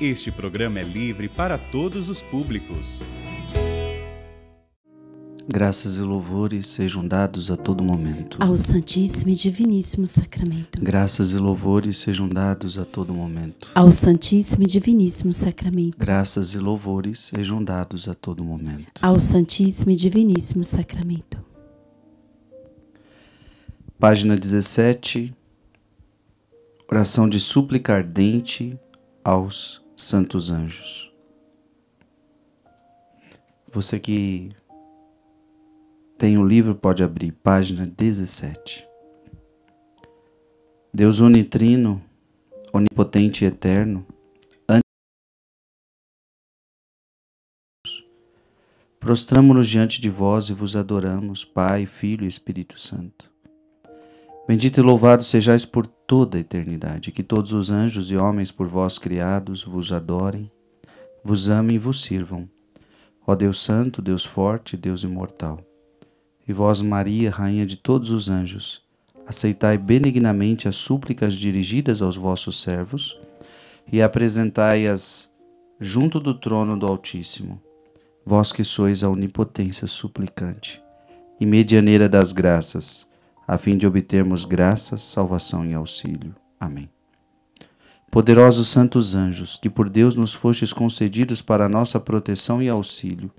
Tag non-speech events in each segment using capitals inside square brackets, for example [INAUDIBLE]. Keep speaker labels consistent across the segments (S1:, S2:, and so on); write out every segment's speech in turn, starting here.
S1: Este programa é livre para todos os públicos. Graças e louvores sejam dados a todo momento. Ao
S2: Santíssimo e Diviníssimo Sacramento.
S1: Graças e louvores sejam dados a todo momento. Ao
S2: Santíssimo e Diviníssimo Sacramento.
S1: Graças e louvores sejam dados a todo momento. Ao
S2: Santíssimo e Diviníssimo Sacramento.
S1: Página 17. Oração de súplica ardente aos santos anjos. Você que tem o um livro pode abrir, página 17. Deus unitrino, onipotente e eterno, prostramo-nos diante de vós e vos adoramos, Pai, Filho e Espírito Santo. Bendito e louvado sejais por toda a eternidade, que todos os anjos e homens por vós criados vos adorem, vos amem e vos sirvam. Ó Deus Santo, Deus Forte, Deus Imortal. E vós, Maria, Rainha de todos os anjos, aceitai benignamente as súplicas dirigidas aos vossos servos e apresentai-as junto do trono do Altíssimo. Vós que sois a onipotência suplicante e medianeira das graças, a fim de obtermos graça, salvação e auxílio. Amém. Poderosos santos anjos, que por Deus nos fostes concedidos para a nossa proteção e auxílio,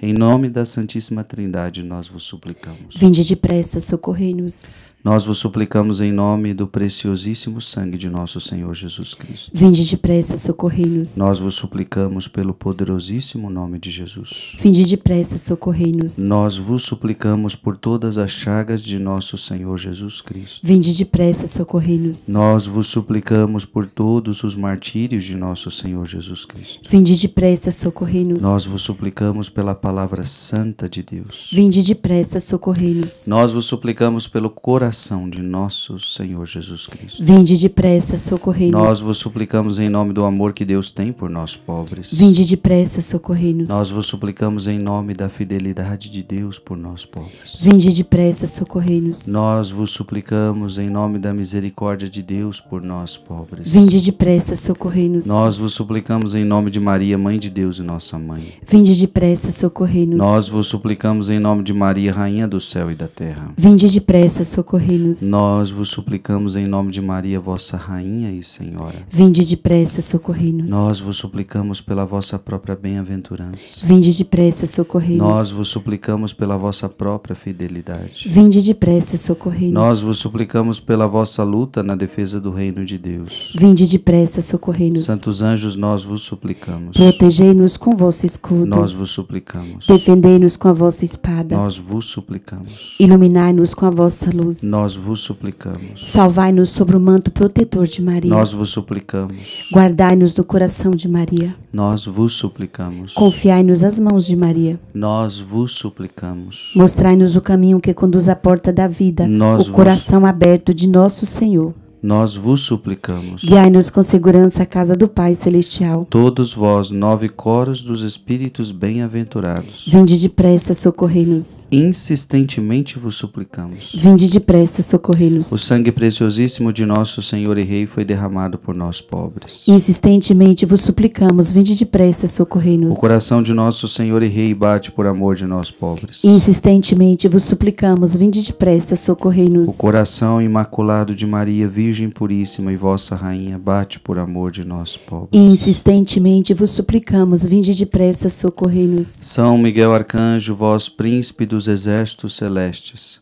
S1: em nome da Santíssima Trindade nós vos suplicamos.
S2: Vinde depressa, socorrei-nos.
S1: Nós vos suplicamos em nome do preciosíssimo sangue de nosso Senhor Jesus Cristo. Vinde
S2: depressa, socorrei-nos. Nós
S1: vos suplicamos pelo poderosíssimo nome de Jesus.
S2: Vinde depressa, socorrei-nos.
S1: Nós vos suplicamos por todas as chagas de nosso Senhor Jesus Cristo.
S2: Vinde depressa, socorrei-nos.
S1: Nós vos suplicamos por todos os martírios de nosso Senhor Jesus Cristo.
S2: Vinde depressa, socorrei-nos. Nós
S1: vos suplicamos pela palavra santa de Deus.
S2: Vinde depressa, socorrei-nos.
S1: Nós vos suplicamos pelo coração coração de nosso Senhor Jesus Cristo. Vinde depressa, socorrei-nos. Nós vos suplicamos em nome do amor que Deus tem por nós pobres. Vinde
S2: depressa, socorrei-nos. Nós
S1: vos suplicamos em nome da fidelidade de Deus por nós pobres.
S2: Vinde depressa, socorrei-nos.
S1: Nós vos suplicamos em nome da misericórdia de Deus por nós pobres. Vinde depressa,
S2: socorrei-nos. Nós
S1: vos suplicamos em nome de Maria, mãe de Deus e nossa mãe.
S2: Vinde depressa, socorrei-nos. Nós
S1: vos suplicamos em nome de Maria, rainha do céu e da terra.
S2: Vinde depressa, socorrei-nos socorrei-nos.
S1: Nós vos suplicamos em nome de Maria, vossa rainha e senhora.
S2: Vinde depressa, socorrei-nos. Nós
S1: vos suplicamos pela vossa própria bem-aventurança.
S2: Vinde depressa, socorrei-nos. Nós
S1: vos suplicamos pela vossa própria fidelidade.
S2: Vinde depressa, socorrei-nos. Nós
S1: vos suplicamos pela vossa luta na defesa do reino de Deus.
S2: Vinde depressa, socorrei-nos.
S1: Santos anjos, nós vos suplicamos. Protegei-nos
S2: com vosso escudo. Nós vos suplicamos. Defendei-nos com a vossa espada. Nós vos suplicamos. Iluminai-nos com a vossa luz. Nós
S1: vos suplicamos.
S2: Salvai-nos sobre o manto protetor de Maria. Nós vos suplicamos. Guardai-nos do coração de Maria.
S1: Nós vos suplicamos. Confiai-nos
S2: as mãos de Maria.
S1: Nós vos suplicamos. Mostrai-nos
S2: o caminho que conduz à porta da vida. Nós o coração vos... aberto de nosso Senhor
S1: nós vos suplicamos. Guiai-nos
S2: com segurança à casa do Pai Celestial.
S1: Todos vós, nove coros dos Espíritos bem-aventurados. Vinde
S2: depressa, socorrei-nos.
S1: Insistentemente vos suplicamos.
S2: Vinde depressa, socorrei-nos.
S1: O sangue preciosíssimo de nosso Senhor e Rei foi derramado por nós pobres.
S2: Insistentemente vos suplicamos. Vinde depressa, socorrei-nos. O
S1: coração de nosso Senhor e Rei bate por amor de nós pobres.
S2: Insistentemente vos suplicamos. Vinde depressa, socorrei-nos. O
S1: coração imaculado de Maria, Virgem Virgem Puríssima e vossa Rainha, bate por amor de nós pobres.
S2: Insistentemente vos suplicamos, vinde depressa, socorrei-nos.
S1: São Miguel Arcanjo, vós príncipe dos exércitos celestes,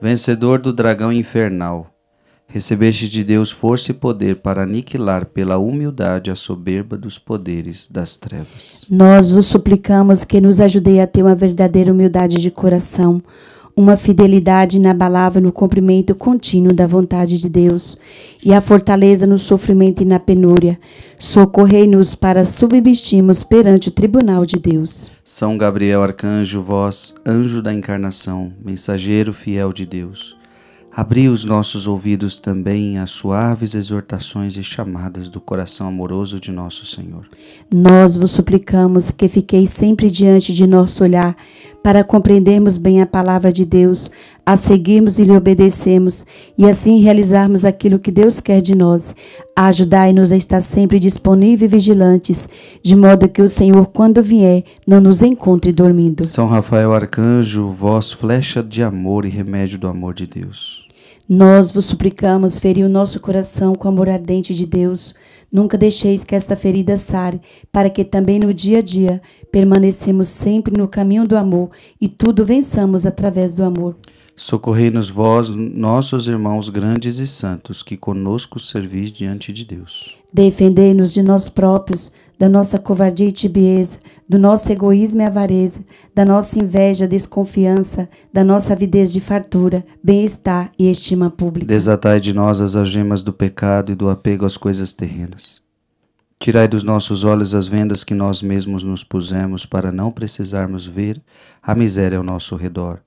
S1: vencedor do dragão infernal, recebeste de Deus força e poder para aniquilar pela humildade a soberba dos poderes das trevas.
S2: Nós vos suplicamos que nos ajudei a ter uma verdadeira humildade de coração uma fidelidade inabalável no cumprimento contínuo da vontade de Deus e a fortaleza no sofrimento e na penúria. Socorrei-nos para subsistirmos perante o tribunal de Deus.
S1: São Gabriel Arcanjo, vós, anjo da encarnação, mensageiro fiel de Deus Abri os nossos ouvidos também às suaves exortações e chamadas do coração amoroso de nosso Senhor.
S2: Nós vos suplicamos que fiqueis sempre diante de nosso olhar, para compreendermos bem a palavra de Deus, a seguirmos e lhe obedecemos e assim realizarmos aquilo que Deus quer de nós. Ajudai-nos a estar sempre disponíveis e vigilantes, de modo que o Senhor, quando vier, não nos encontre dormindo. São
S1: Rafael Arcanjo, vós flecha de amor e remédio do amor de Deus.
S2: Nós vos suplicamos ferir o nosso coração com o amor ardente de Deus. Nunca deixeis que esta ferida sare, para que também no dia a dia permanecemos sempre no caminho do amor e tudo vençamos através do amor.
S1: Socorrei-nos vós, nossos irmãos grandes e santos, que conosco servis diante de Deus.
S2: Defendei-nos de nós próprios, da nossa covardia e tibieza, do nosso egoísmo e avareza, da nossa inveja, desconfiança, da nossa avidez de fartura, bem-estar e estima pública.
S1: Desatai de nós as algemas do pecado e do apego às coisas terrenas. Tirai dos nossos olhos as vendas que nós mesmos nos pusemos para não precisarmos ver a miséria ao nosso redor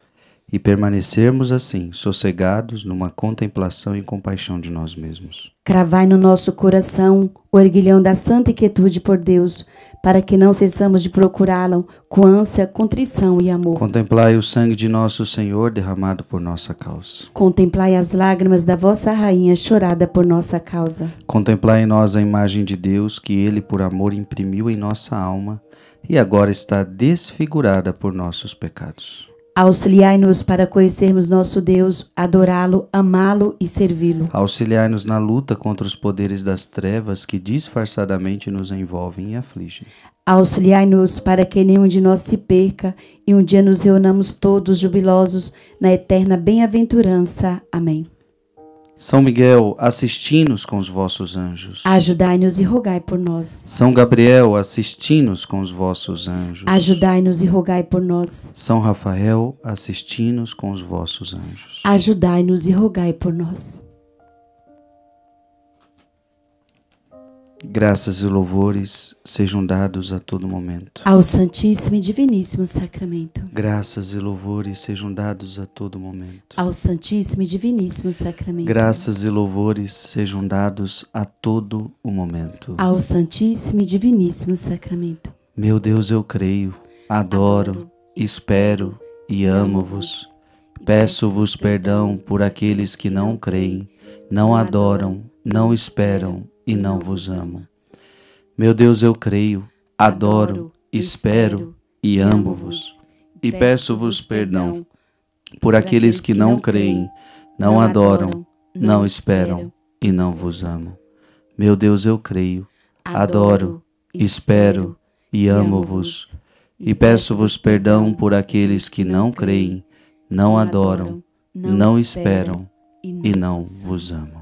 S1: e permanecermos assim, sossegados numa contemplação e compaixão de nós mesmos.
S2: Cravai no nosso coração o erguilhão da santa inquietude por Deus, para que não cessamos de procurá-lo com ânsia, contrição e amor.
S1: Contemplai o sangue de nosso Senhor derramado por nossa causa.
S2: Contemplai as lágrimas da vossa rainha chorada por nossa causa.
S1: Contemplai em nós a imagem de Deus que ele por amor imprimiu em nossa alma e agora está desfigurada por nossos pecados.
S2: Auxiliai-nos para conhecermos nosso Deus, adorá-lo, amá-lo e servi-lo.
S1: Auxiliai-nos na luta contra os poderes das trevas que disfarçadamente nos envolvem e afligem.
S2: Auxiliai-nos para que nenhum de nós se perca e um dia nos reunamos todos jubilosos na eterna bem-aventurança. Amém.
S1: São Miguel, assisti-nos com os vossos anjos.
S2: Ajudai-nos e rogai por nós.
S1: São Gabriel, assisti-nos com os vossos anjos. Ajudai-nos e
S2: rogai por nós.
S1: São Rafael, assisti-nos com os vossos anjos.
S2: Ajudai-nos e rogai por nós.
S1: Graças e louvores sejam dados a todo momento.
S2: Ao Santíssimo e Diviníssimo Sacramento.
S1: Graças e louvores sejam dados a todo momento.
S2: Ao Santíssimo e Diviníssimo Sacramento.
S1: Graças e louvores sejam dados a todo o momento. Ao Santíssimo e
S2: Diviníssimo Sacramento.
S1: Meu Deus, eu creio, adoro, espero e amo-vos. Peço-vos perdão por aqueles que não creem, não adoram, não esperam e não vos ama. Meu Deus, eu creio, adoro, espero e amo-vos. E peço-vos perdão por aqueles que não creem, não adoram, não esperam e não vos amam. Meu Deus, eu creio, adoro, espero e amo-vos. E peço-vos perdão por aqueles que não creem, não adoram, não esperam e não vos amam.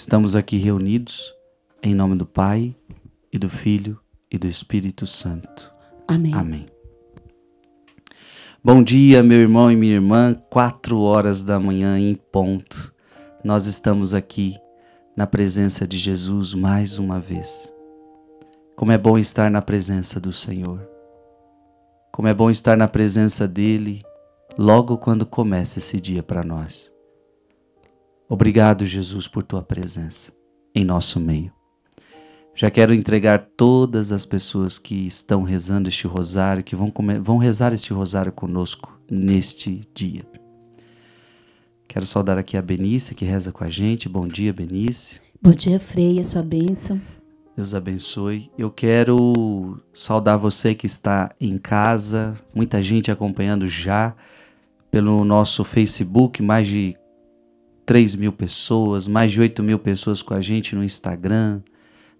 S1: Estamos aqui reunidos em nome do Pai e do Filho e do Espírito Santo. Amém. Amém. Bom dia, meu irmão e minha irmã. Quatro horas da manhã em ponto. Nós estamos aqui na presença de Jesus mais uma vez. Como é bom estar na presença do Senhor. Como é bom estar na presença dele logo quando começa esse dia para nós. Obrigado, Jesus, por tua presença em nosso meio. Já quero entregar todas as pessoas que estão rezando este rosário, que vão, comer, vão rezar este rosário conosco neste dia. Quero saudar aqui a Benícia, que reza com a gente. Bom dia, Benícia.
S2: Bom dia, Freia, sua bênção.
S1: Deus abençoe. Eu quero saudar você que está em casa, muita gente acompanhando já pelo nosso Facebook, mais de 3 mil pessoas, mais de 8 mil pessoas com a gente no Instagram,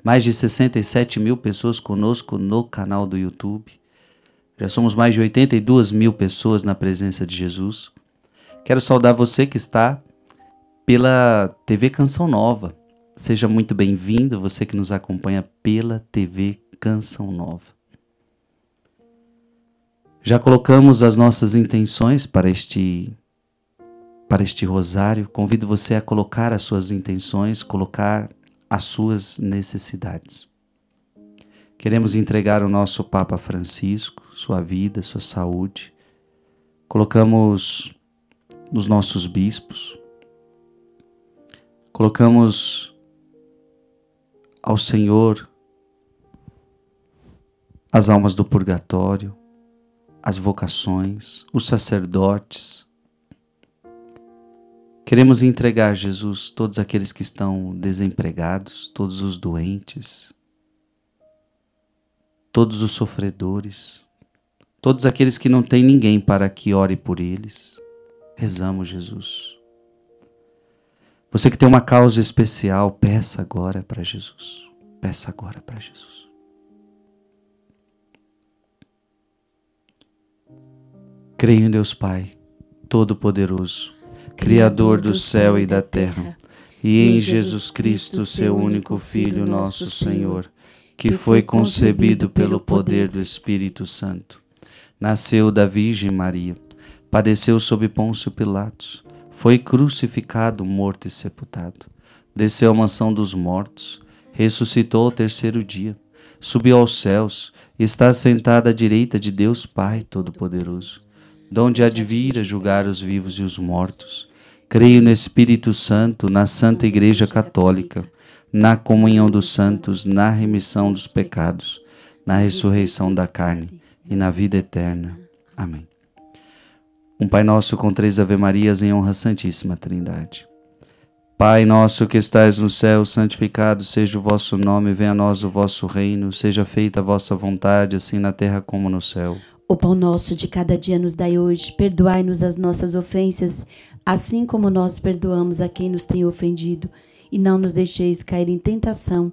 S1: mais de 67 mil pessoas conosco no canal do YouTube. Já somos mais de 82 mil pessoas na presença de Jesus. Quero saudar você que está pela TV Canção Nova. Seja muito bem-vindo, você que nos acompanha pela TV Canção Nova. Já colocamos as nossas intenções para este para este rosário, convido você a colocar as suas intenções, colocar as suas necessidades. Queremos entregar o nosso Papa Francisco, sua vida, sua saúde. Colocamos nos nossos bispos. Colocamos ao Senhor as almas do purgatório, as vocações, os sacerdotes, Queremos entregar, Jesus, todos aqueles que estão desempregados, todos os doentes, todos os sofredores, todos aqueles que não têm ninguém para que ore por eles. Rezamos, Jesus. Você que tem uma causa especial, peça agora para Jesus. Peça agora para Jesus. Creio em Deus Pai, Todo-Poderoso. Criador do céu e da terra, e em Jesus Cristo, seu único Filho, nosso Senhor, que foi concebido pelo poder do Espírito Santo. Nasceu da Virgem Maria, padeceu sob Pôncio Pilatos, foi crucificado, morto e sepultado. Desceu à mansão dos mortos, ressuscitou ao terceiro dia, subiu aos céus, está sentado à direita de Deus Pai Todo-Poderoso, donde há de julgar os vivos e os mortos Creio no Espírito Santo, na Santa Igreja Católica, na comunhão dos santos, na remissão dos pecados, na ressurreição da carne e na vida eterna. Amém. Um Pai Nosso com três Ave Marias em honra à Santíssima Trindade. Pai nosso que estais no céu, santificado seja o vosso nome, venha a nós o vosso reino, seja feita a vossa vontade, assim na terra como no céu.
S2: O pão nosso de cada dia nos dai hoje, perdoai-nos as nossas ofensas, assim como nós perdoamos a quem nos tem ofendido, e não nos deixeis cair em tentação,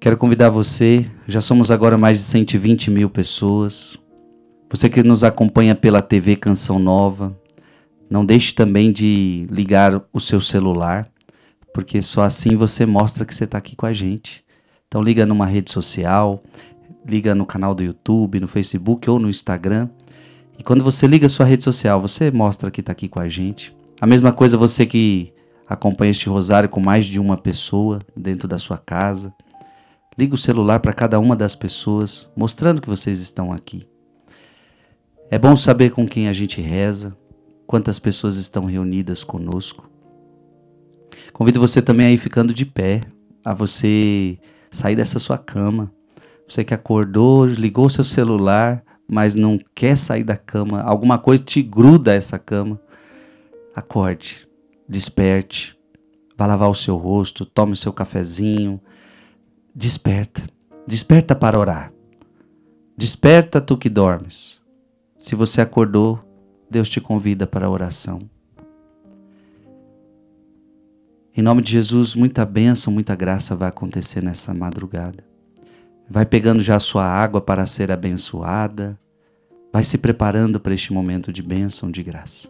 S1: Quero convidar você, já somos agora mais de 120 mil pessoas. Você que nos acompanha pela TV Canção Nova, não deixe também de ligar o seu celular, porque só assim você mostra que você está aqui com a gente. Então liga numa rede social, liga no canal do YouTube, no Facebook ou no Instagram. E quando você liga sua rede social, você mostra que está aqui com a gente. A mesma coisa você que acompanha este rosário com mais de uma pessoa dentro da sua casa Ligue o celular para cada uma das pessoas, mostrando que vocês estão aqui. É bom saber com quem a gente reza, quantas pessoas estão reunidas conosco. Convido você também aí ficando de pé, a você sair dessa sua cama. Você que acordou, ligou o seu celular, mas não quer sair da cama, alguma coisa te gruda essa cama. Acorde, desperte, vá lavar o seu rosto, tome o seu cafezinho, Desperta. Desperta para orar. Desperta tu que dormes. Se você acordou, Deus te convida para a oração. Em nome de Jesus, muita bênção, muita graça vai acontecer nessa madrugada. Vai pegando já a sua água para ser abençoada. Vai se preparando para este momento de bênção, de graça.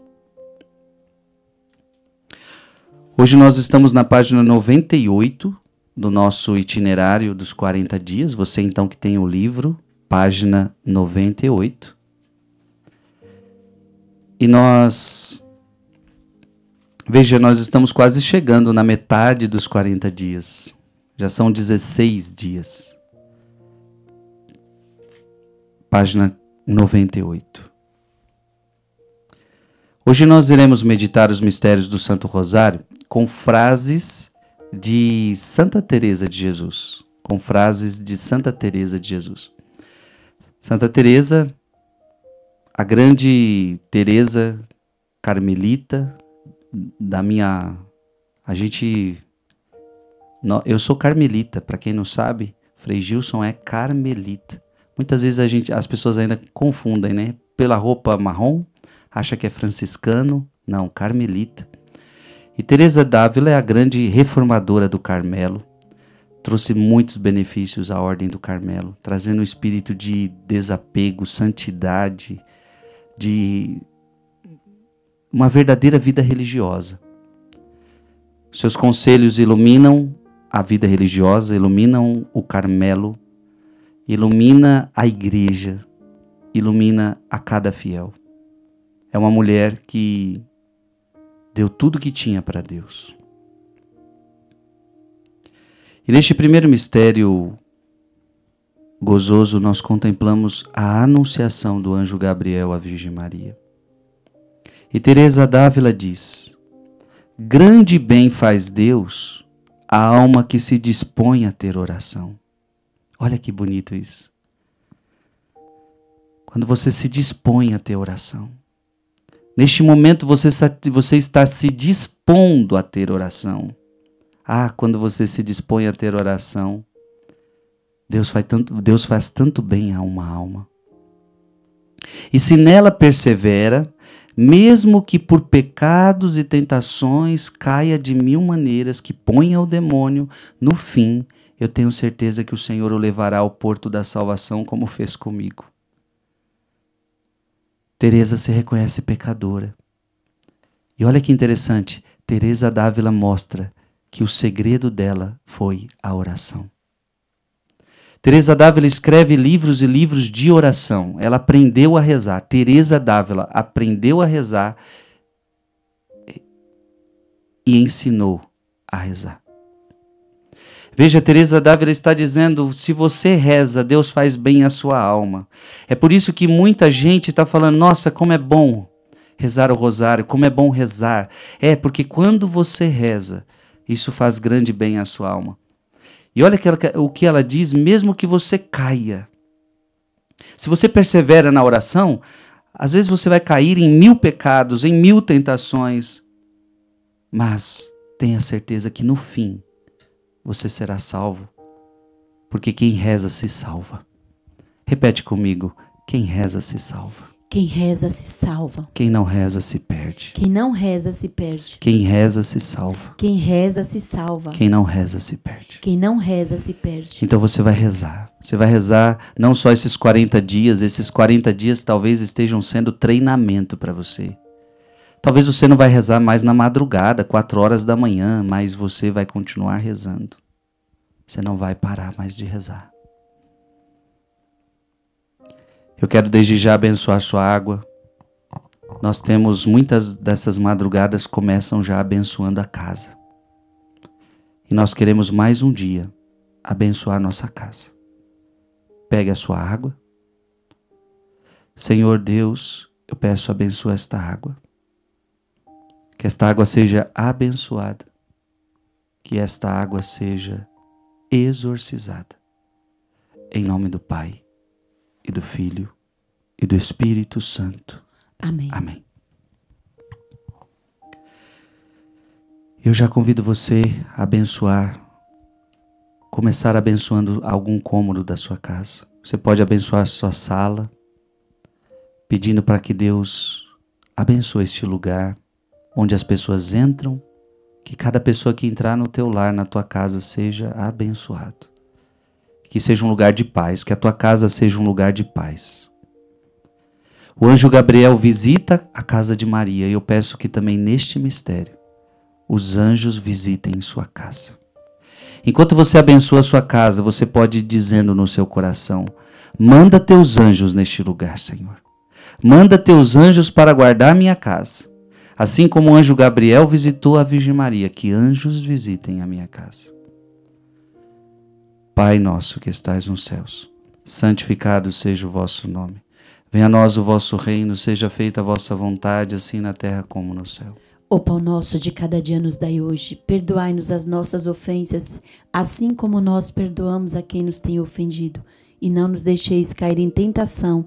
S1: Hoje nós estamos na página 98 do nosso itinerário dos 40 dias. Você então que tem o livro, página 98. E nós veja, nós estamos quase chegando na metade dos 40 dias. Já são 16 dias. Página 98. Hoje nós iremos meditar os mistérios do Santo Rosário com frases de Santa Teresa de Jesus, com frases de Santa Teresa de Jesus. Santa Teresa, a grande Teresa carmelita da minha a gente eu sou carmelita, para quem não sabe, Frei Gilson é carmelita. Muitas vezes a gente, as pessoas ainda confundem, né? Pela roupa marrom, acha que é franciscano, não, carmelita. E Teresa Dávila é a grande reformadora do Carmelo. Trouxe muitos benefícios à ordem do Carmelo, trazendo o espírito de desapego, santidade, de uma verdadeira vida religiosa. Seus conselhos iluminam a vida religiosa, iluminam o Carmelo, ilumina a igreja, ilumina a cada fiel. É uma mulher que deu tudo que tinha para Deus. E neste primeiro mistério gozoso, nós contemplamos a anunciação do anjo Gabriel à Virgem Maria. E Teresa Dávila diz: Grande bem faz Deus a alma que se dispõe a ter oração. Olha que bonito isso. Quando você se dispõe a ter oração. Neste momento você, você está se dispondo a ter oração. Ah, quando você se dispõe a ter oração, Deus faz tanto, Deus faz tanto bem a uma alma. E se nela persevera, mesmo que por pecados e tentações caia de mil maneiras que ponha o demônio, no fim, eu tenho certeza que o Senhor o levará ao porto da salvação, como fez comigo. Teresa se reconhece pecadora. E olha que interessante, Teresa Dávila mostra que o segredo dela foi a oração. Teresa Dávila escreve livros e livros de oração. Ela aprendeu a rezar. Teresa Dávila aprendeu a rezar e ensinou a rezar. Veja, Teresa Dávila está dizendo: se você reza, Deus faz bem à sua alma. É por isso que muita gente está falando: nossa, como é bom rezar o rosário, como é bom rezar. É porque quando você reza, isso faz grande bem à sua alma. E olha que ela, o que ela diz, mesmo que você caia. Se você persevera na oração, às vezes você vai cair em mil pecados, em mil tentações, mas tenha certeza que no fim você será salvo, porque quem reza se salva. Repete comigo: quem reza se salva.
S2: Quem reza se salva.
S1: Quem não reza se perde.
S2: Quem não reza se perde.
S1: Quem reza se salva.
S2: Quem reza se salva. Quem
S1: não reza se perde.
S2: Quem não reza se perde.
S1: Então você vai rezar. Você vai rezar não só esses 40 dias, esses 40 dias talvez estejam sendo treinamento para você. Talvez você não vai rezar mais na madrugada, quatro horas da manhã, mas você vai continuar rezando. Você não vai parar mais de rezar. Eu quero desde já abençoar sua água. Nós temos muitas dessas madrugadas começam já abençoando a casa. E nós queremos mais um dia abençoar nossa casa. Pegue a sua água. Senhor Deus, eu peço abençoa esta água que esta água seja abençoada, que esta água seja exorcizada. Em nome do Pai, e do Filho, e do Espírito Santo.
S2: Amém. Amém.
S1: Eu já convido você a abençoar, começar abençoando algum cômodo da sua casa. Você pode abençoar a sua sala, pedindo para que Deus abençoe este lugar, onde as pessoas entram, que cada pessoa que entrar no teu lar, na tua casa, seja abençoado. Que seja um lugar de paz, que a tua casa seja um lugar de paz. O anjo Gabriel visita a casa de Maria e eu peço que também neste mistério os anjos visitem sua casa. Enquanto você abençoa sua casa, você pode ir dizendo no seu coração: Manda teus anjos neste lugar, Senhor. Manda teus anjos para guardar minha casa. Assim como o anjo Gabriel visitou a Virgem Maria, que anjos visitem a minha casa. Pai nosso que estais nos céus, santificado seja o vosso nome. Venha a nós o vosso reino, seja feita a vossa vontade, assim na terra como no céu.
S2: O pão nosso de cada dia nos dai hoje. Perdoai-nos as nossas ofensas, assim como nós perdoamos a quem nos tem ofendido. E não nos deixeis cair em tentação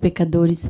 S2: pecadores,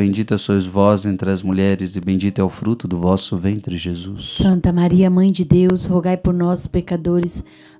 S1: bendita sois vós entre as mulheres, e bendito é o fruto do vosso ventre, Jesus.
S2: Santa Maria, Mãe de Deus, rogai por nós, pecadores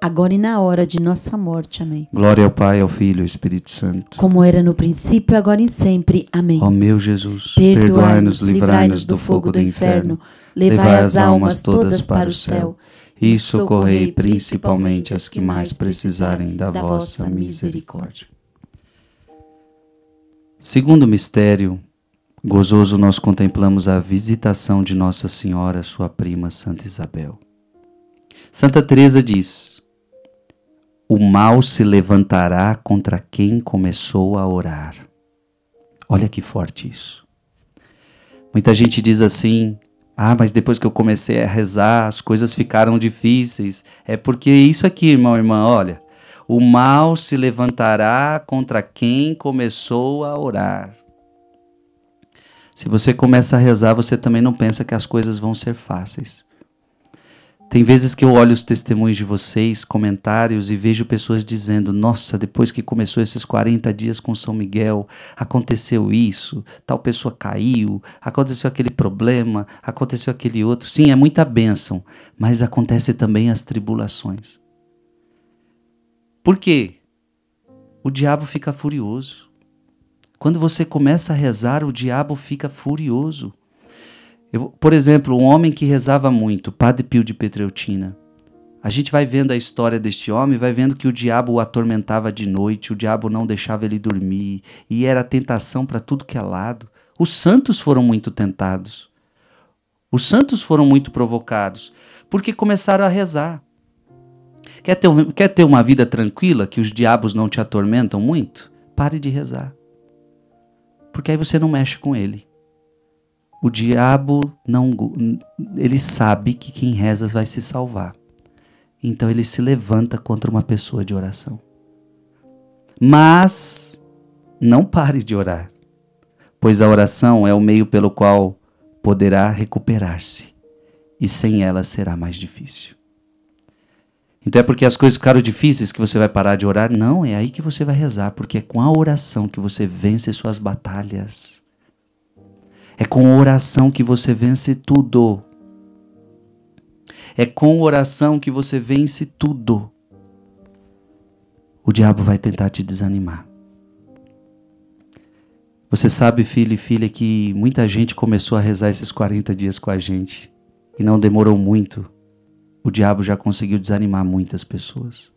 S2: agora e na hora de nossa morte. Amém.
S1: Glória ao Pai, ao Filho e ao Espírito Santo.
S2: Como era no princípio, agora e sempre. Amém. Ó meu Jesus, perdoai-nos, livrai-nos do fogo do inferno, levai as almas todas para o céu e socorrei
S1: principalmente as que mais precisarem da vossa misericórdia. Segundo mistério gozoso, nós contemplamos a visitação de Nossa Senhora, sua prima Santa Isabel. Santa Teresa diz: o mal se levantará contra quem começou a orar. Olha que forte isso. Muita gente diz assim: ah, mas depois que eu comecei a rezar, as coisas ficaram difíceis. É porque isso aqui, irmão, irmã, olha. O mal se levantará contra quem começou a orar. Se você começa a rezar, você também não pensa que as coisas vão ser fáceis. Tem vezes que eu olho os testemunhos de vocês, comentários, e vejo pessoas dizendo: Nossa, depois que começou esses 40 dias com São Miguel, aconteceu isso, tal pessoa caiu, aconteceu aquele problema, aconteceu aquele outro. Sim, é muita bênção, mas acontece também as tribulações. Por quê? O diabo fica furioso. Quando você começa a rezar, o diabo fica furioso. Eu, por exemplo, um homem que rezava muito, Padre Pio de Petreutina. A gente vai vendo a história deste homem, vai vendo que o diabo o atormentava de noite, o diabo não deixava ele dormir, e era tentação para tudo que é lado. Os santos foram muito tentados. Os santos foram muito provocados, porque começaram a rezar. Quer ter, quer ter uma vida tranquila, que os diabos não te atormentam muito? Pare de rezar. Porque aí você não mexe com ele. O diabo não ele sabe que quem reza vai se salvar. Então ele se levanta contra uma pessoa de oração. Mas não pare de orar, pois a oração é o meio pelo qual poderá recuperar-se, e sem ela será mais difícil. Então é porque as coisas ficaram difíceis que você vai parar de orar? Não, é aí que você vai rezar, porque é com a oração que você vence suas batalhas. É com oração que você vence tudo. É com oração que você vence tudo. O diabo vai tentar te desanimar. Você sabe, filho e filha, que muita gente começou a rezar esses 40 dias com a gente e não demorou muito. O diabo já conseguiu desanimar muitas pessoas.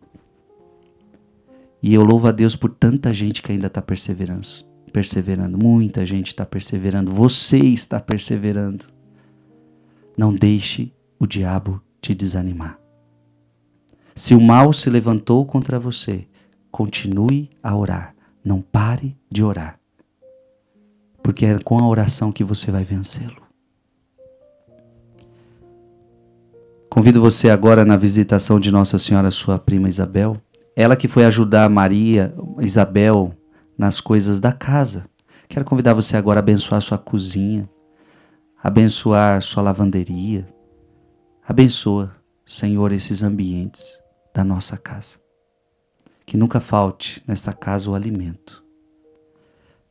S1: E eu louvo a Deus por tanta gente que ainda está perseverança, perseverando. Muita gente está perseverando. Você está perseverando. Não deixe o diabo te desanimar. Se o mal se levantou contra você, continue a orar. Não pare de orar. Porque é com a oração que você vai vencê-lo. Convido você agora na visitação de Nossa Senhora, sua prima Isabel. Ela que foi ajudar Maria, Isabel, nas coisas da casa. Quero convidar você agora a abençoar sua cozinha, abençoar sua lavanderia. Abençoa, Senhor, esses ambientes da nossa casa. Que nunca falte nesta casa o alimento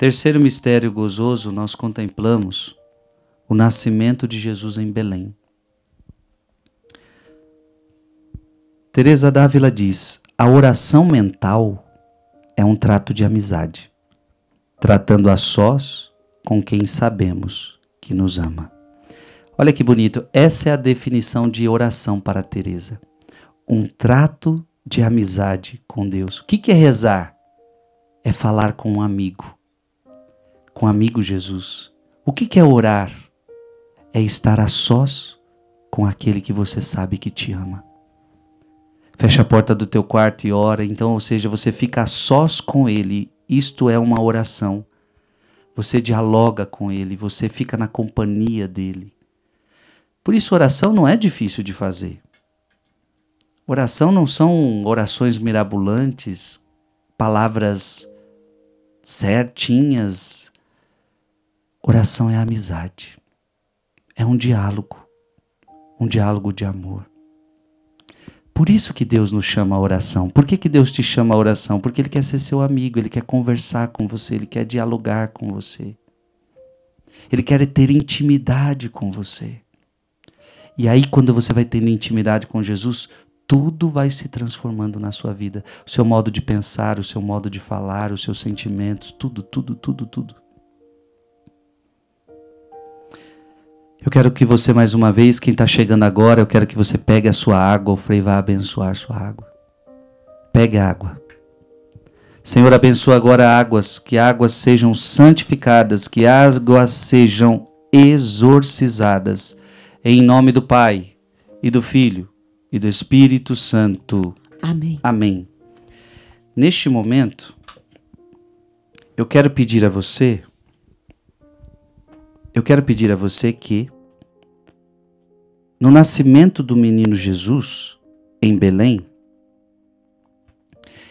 S1: Terceiro mistério gozoso, nós contemplamos o nascimento de Jesus em Belém. Teresa Dávila diz: "A oração mental é um trato de amizade, tratando a sós com quem sabemos que nos ama." Olha que bonito, essa é a definição de oração para Teresa. Um trato de amizade com Deus. O que é rezar? É falar com um amigo com o amigo Jesus. O que é orar? É estar a sós com aquele que você sabe que te ama. Fecha a porta do teu quarto e ora, então, ou seja, você fica a sós com ele. Isto é uma oração. Você dialoga com ele, você fica na companhia dele. Por isso, oração não é difícil de fazer. Oração não são orações mirabolantes, palavras certinhas, Oração é amizade, é um diálogo, um diálogo de amor. Por isso que Deus nos chama a oração. Por que, que Deus te chama a oração? Porque Ele quer ser seu amigo, Ele quer conversar com você, Ele quer dialogar com você. Ele quer ter intimidade com você. E aí, quando você vai tendo intimidade com Jesus, tudo vai se transformando na sua vida. O seu modo de pensar, o seu modo de falar, os seus sentimentos, tudo, tudo, tudo, tudo. Eu quero que você, mais uma vez, quem está chegando agora, eu quero que você pegue a sua água, o Frei vai abençoar sua água. Pegue a água. Senhor, abençoa agora águas, que águas sejam santificadas, que águas sejam exorcizadas. Em nome do Pai, e do Filho, e do Espírito Santo. Amém. Amém. Neste momento, eu quero pedir a você eu quero pedir a você que, no nascimento do menino Jesus, em Belém,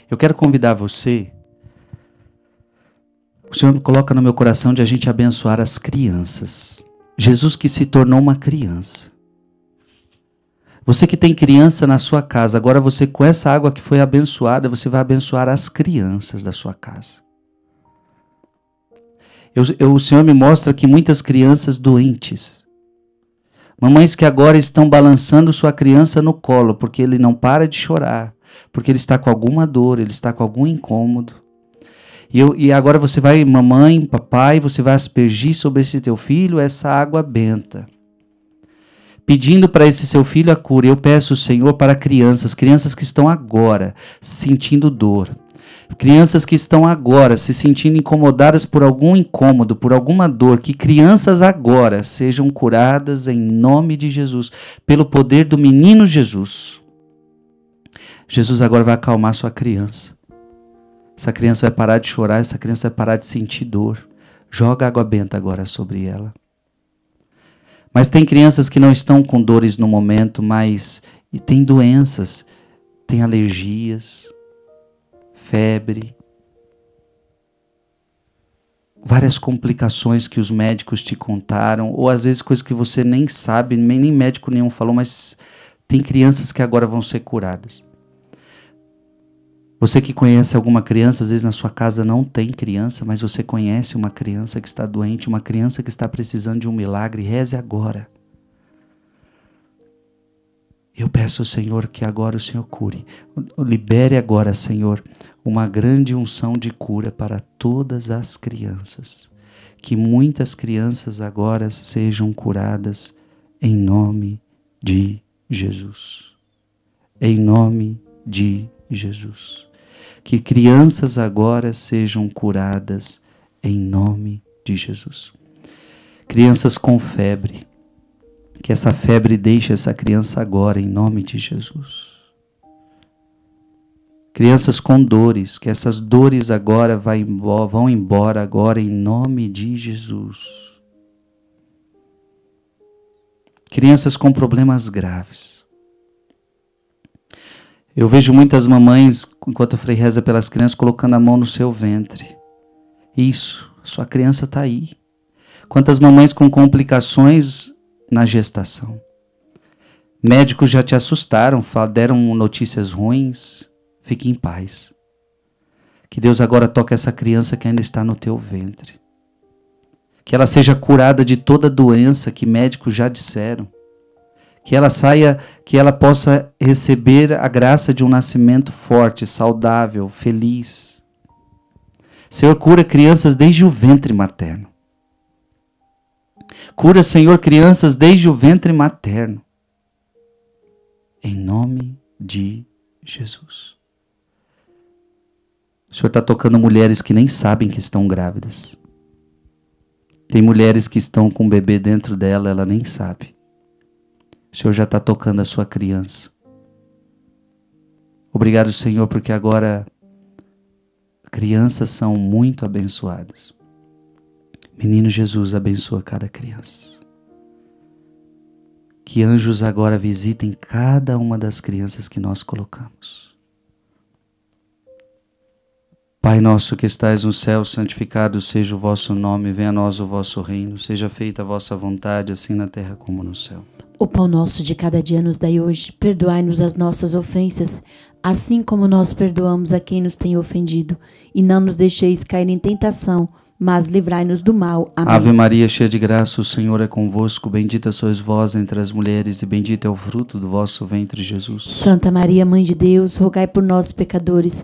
S1: eu quero convidar você. O Senhor coloca no meu coração de a gente abençoar as crianças. Jesus que se tornou uma criança. Você que tem criança na sua casa, agora você com essa água que foi abençoada, você vai abençoar as crianças da sua casa. Eu, eu, o Senhor me mostra que muitas crianças doentes, mamães que agora estão balançando sua criança no colo, porque ele não para de chorar, porque ele está com alguma dor, ele está com algum incômodo. E, eu, e agora você vai, mamãe, papai, você vai aspergir sobre esse teu filho essa água benta pedindo para esse seu filho a cura. Eu peço, o Senhor, para crianças, crianças que estão agora sentindo dor, Crianças que estão agora se sentindo incomodadas por algum incômodo, por alguma dor, que crianças agora sejam curadas em nome de Jesus, pelo poder do menino Jesus. Jesus agora vai acalmar sua criança. Essa criança vai parar de chorar, essa criança vai parar de sentir dor. Joga água benta agora sobre ela. Mas tem crianças que não estão com dores no momento, mas e tem doenças, tem alergias, febre, várias complicações que os médicos te contaram, ou às vezes coisas que você nem sabe, nem, nem médico nenhum falou, mas tem crianças que agora vão ser curadas. Você que conhece alguma criança, às vezes na sua casa não tem criança, mas você conhece uma criança que está doente, uma criança que está precisando de um milagre, reze agora. Eu peço, Senhor, que agora o Senhor cure. Libere agora, Senhor, uma grande unção de cura para todas as crianças. Que muitas crianças agora sejam curadas em nome de Jesus. Em nome de Jesus. Que crianças agora sejam curadas em nome de Jesus. Crianças com febre, que essa febre deixe essa criança agora, em nome de Jesus. Crianças com dores, que essas dores agora vão embora agora, em nome de Jesus. Crianças com problemas graves. Eu vejo muitas mamães, enquanto o Frei reza pelas crianças, colocando a mão no seu ventre. Isso, sua criança está aí. Quantas mamães com complicações na gestação. Médicos já te assustaram, deram notícias ruins. Fique em paz. Que Deus agora toque essa criança que ainda está no teu ventre. Que ela seja curada de toda doença que médicos já disseram. Que ela saia, que ela possa receber a graça de um nascimento forte, saudável, feliz. Senhor, cura crianças desde o ventre materno. Cura, Senhor, crianças desde o ventre materno. Em nome de Jesus. O Senhor está tocando mulheres que nem sabem que estão grávidas. Tem mulheres que estão com um bebê dentro dela, ela nem sabe. O Senhor já está tocando a sua criança. Obrigado, Senhor, porque agora crianças são muito abençoadas. Menino Jesus, abençoa cada criança. Que anjos agora visitem cada uma das crianças que nós colocamos. Pai nosso que estais no céu, santificado seja o vosso nome, venha a nós o vosso reino, seja feita a vossa vontade, assim na terra como no céu.
S2: O pão nosso de cada dia nos dai hoje, perdoai-nos as nossas ofensas, assim como nós perdoamos a quem nos tem ofendido, e não nos deixeis cair em tentação mas livrai-nos do mal. Amém. Ave Maria,
S1: cheia de graça, o Senhor é convosco, bendita sois vós entre as mulheres e bendito é o fruto do vosso ventre, Jesus. Santa
S2: Maria, mãe de Deus, rogai por nós pecadores,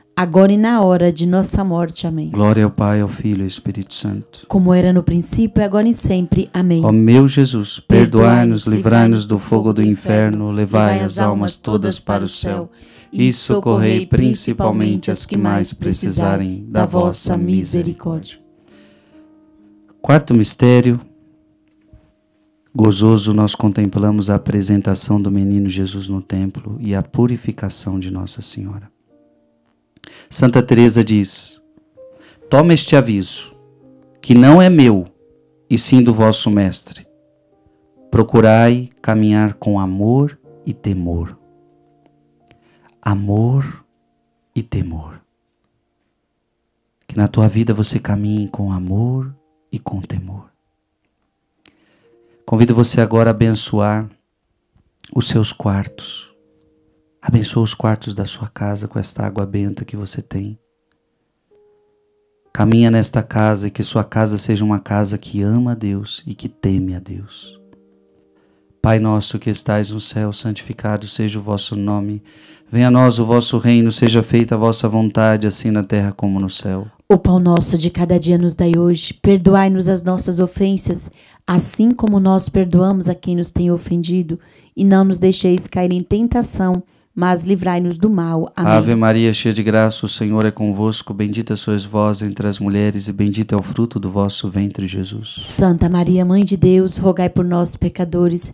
S2: agora e na hora de nossa morte. Amém. Glória ao
S1: Pai, ao Filho e ao Espírito Santo.
S2: Como era no princípio, agora e sempre. Amém. Ó
S1: meu Jesus, perdoai-nos, livrai-nos do fogo do inferno, levai as almas todas para o céu
S2: e socorrei principalmente as que mais precisarem da vossa misericórdia.
S1: Quarto mistério. Gozoso, nós contemplamos a apresentação do menino Jesus no templo e a purificação de Nossa Senhora. Santa Teresa diz: Toma este aviso, que não é meu, e sim do vosso mestre. Procurai caminhar com amor e temor. Amor e temor. Que na tua vida você caminhe com amor e com temor. Convido você agora a abençoar os seus quartos Abençoa os quartos da sua casa com esta água benta que você tem. Caminha nesta casa e que sua casa seja uma casa que ama a Deus e que teme a Deus. Pai nosso que estais no céu, santificado seja o vosso nome. Venha a nós o vosso reino, seja feita a vossa vontade, assim na terra como no céu.
S2: O pão nosso de cada dia nos dai hoje. Perdoai-nos as nossas ofensas, assim como nós perdoamos a quem nos tem ofendido, e não nos deixeis cair em tentação mas livrai-nos do mal. Amém. Ave
S1: Maria, cheia de graça, o Senhor é convosco, bendita sois vós entre as mulheres e bendito é o fruto do vosso ventre, Jesus.
S2: Santa Maria, mãe de Deus, rogai por nós pecadores,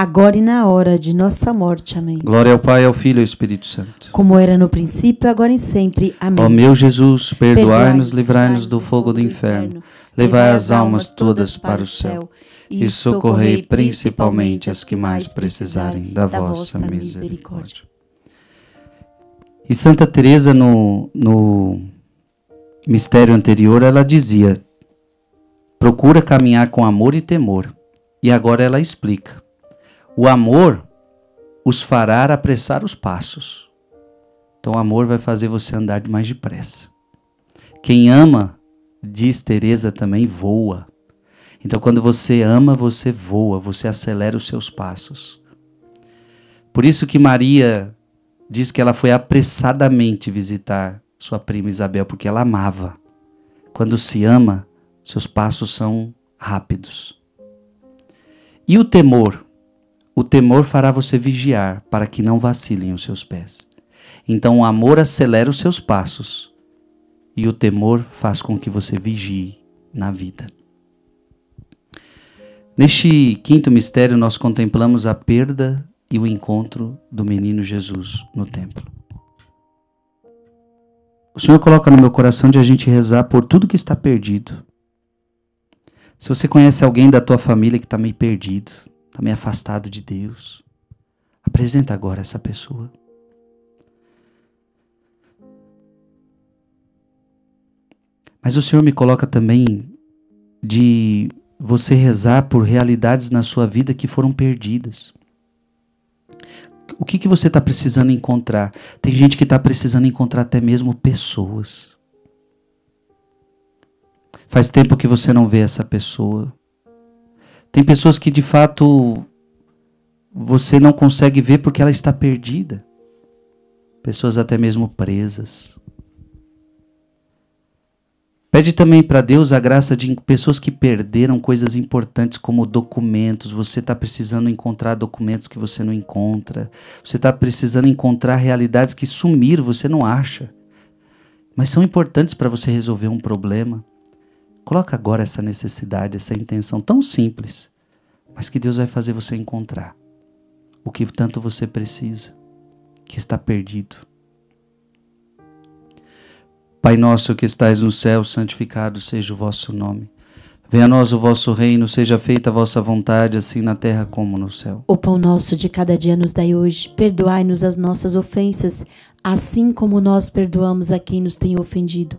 S2: agora e na hora de nossa morte. Amém.
S1: Glória ao Pai, ao Filho e ao Espírito Santo.
S2: Como era no princípio, agora e sempre. Amém. Ó meu
S1: Jesus, perdoai-nos, livrai-nos do fogo do inferno, levai as almas todas para o céu e socorrei principalmente as que mais precisarem da vossa misericórdia. E Santa Teresa no, no mistério anterior ela dizia: procura caminhar com amor e temor. E agora ela explica o amor os fará apressar os passos. Então, o amor vai fazer você andar mais depressa. Quem ama, diz Teresa também, voa. Então, quando você ama, você voa, você acelera os seus passos. Por isso que Maria diz que ela foi apressadamente visitar sua prima Isabel, porque ela amava. Quando se ama, seus passos são rápidos. E o temor? O temor fará você vigiar para que não vacilem os seus pés. Então o amor acelera os seus passos e o temor faz com que você vigie na vida. Neste quinto mistério, nós contemplamos a perda e o encontro do menino Jesus no templo. O Senhor coloca no meu coração de a gente rezar por tudo que está perdido. Se você conhece alguém da tua família que está meio perdido, está me afastado de Deus. Apresenta agora essa pessoa. Mas o Senhor me coloca também de você rezar por realidades na sua vida que foram perdidas. O que, que você está precisando encontrar? Tem gente que está precisando encontrar até mesmo pessoas. Faz tempo que você não vê essa pessoa. Tem pessoas que de fato você não consegue ver porque ela está perdida. Pessoas até mesmo presas. Pede também para Deus a graça de pessoas que perderam coisas importantes como documentos. Você está precisando encontrar documentos que você não encontra. Você está precisando encontrar realidades que sumiram, você não acha. Mas são importantes para você resolver um problema. Coloca agora essa necessidade, essa intenção tão simples, mas que Deus vai fazer você encontrar o que tanto você precisa, que está perdido. Pai nosso que estais no céu, santificado seja o vosso nome. Venha a nós o vosso reino, seja feita a vossa vontade, assim na terra como no céu.
S2: O pão nosso de cada dia nos dai hoje, perdoai-nos as nossas ofensas, assim como nós perdoamos a quem nos tem ofendido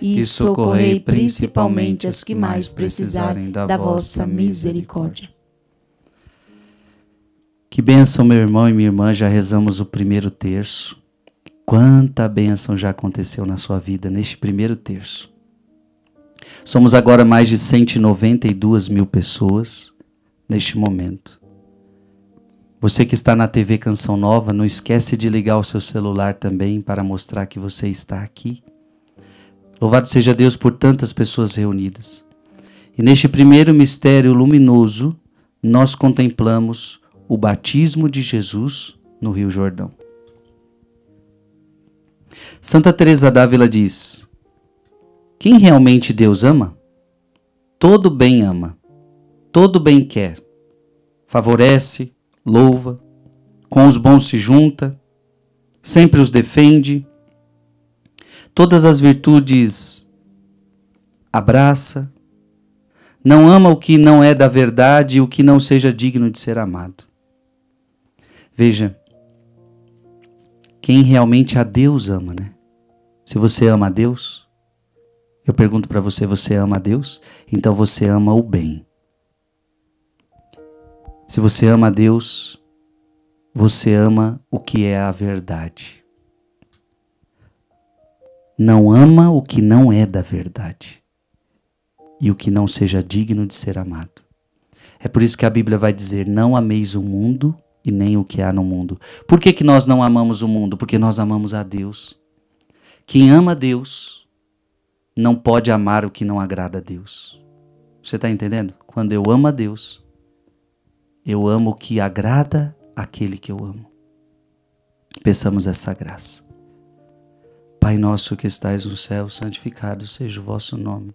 S2: e socorrei principalmente as que mais precisarem da vossa misericórdia.
S1: Que bênção, meu irmão e minha irmã, já rezamos o primeiro terço. Quanta bênção já aconteceu na sua vida neste primeiro terço. Somos agora mais de 192 mil pessoas neste momento. Você que está na TV Canção Nova, não esquece de ligar o seu celular também para mostrar que você está aqui Louvado seja Deus por tantas pessoas reunidas. E neste primeiro mistério luminoso, nós contemplamos o batismo de Jesus no Rio Jordão. Santa Teresa d'Ávila diz: Quem realmente Deus ama, todo bem ama, todo bem quer, favorece, louva, com os bons se junta, sempre os defende, todas as virtudes abraça, não ama o que não é da verdade e o que não seja digno de ser amado. Veja, quem realmente a Deus ama, né? Se você ama a Deus, eu pergunto para você, você ama a Deus? Então você ama o bem. Se você ama a Deus, você ama o que é a verdade não ama o que não é da verdade e o que não seja digno de ser amado. É por isso que a Bíblia vai dizer: não ameis o mundo e nem o que há no mundo. Por que, que nós não amamos o mundo? Porque nós amamos a Deus. Quem ama Deus não pode amar o que não agrada a Deus. Você está entendendo? Quando eu amo a Deus, eu amo o que agrada aquele que eu amo. Peçamos essa graça. Pai nosso que estais no céu, santificado seja o vosso nome.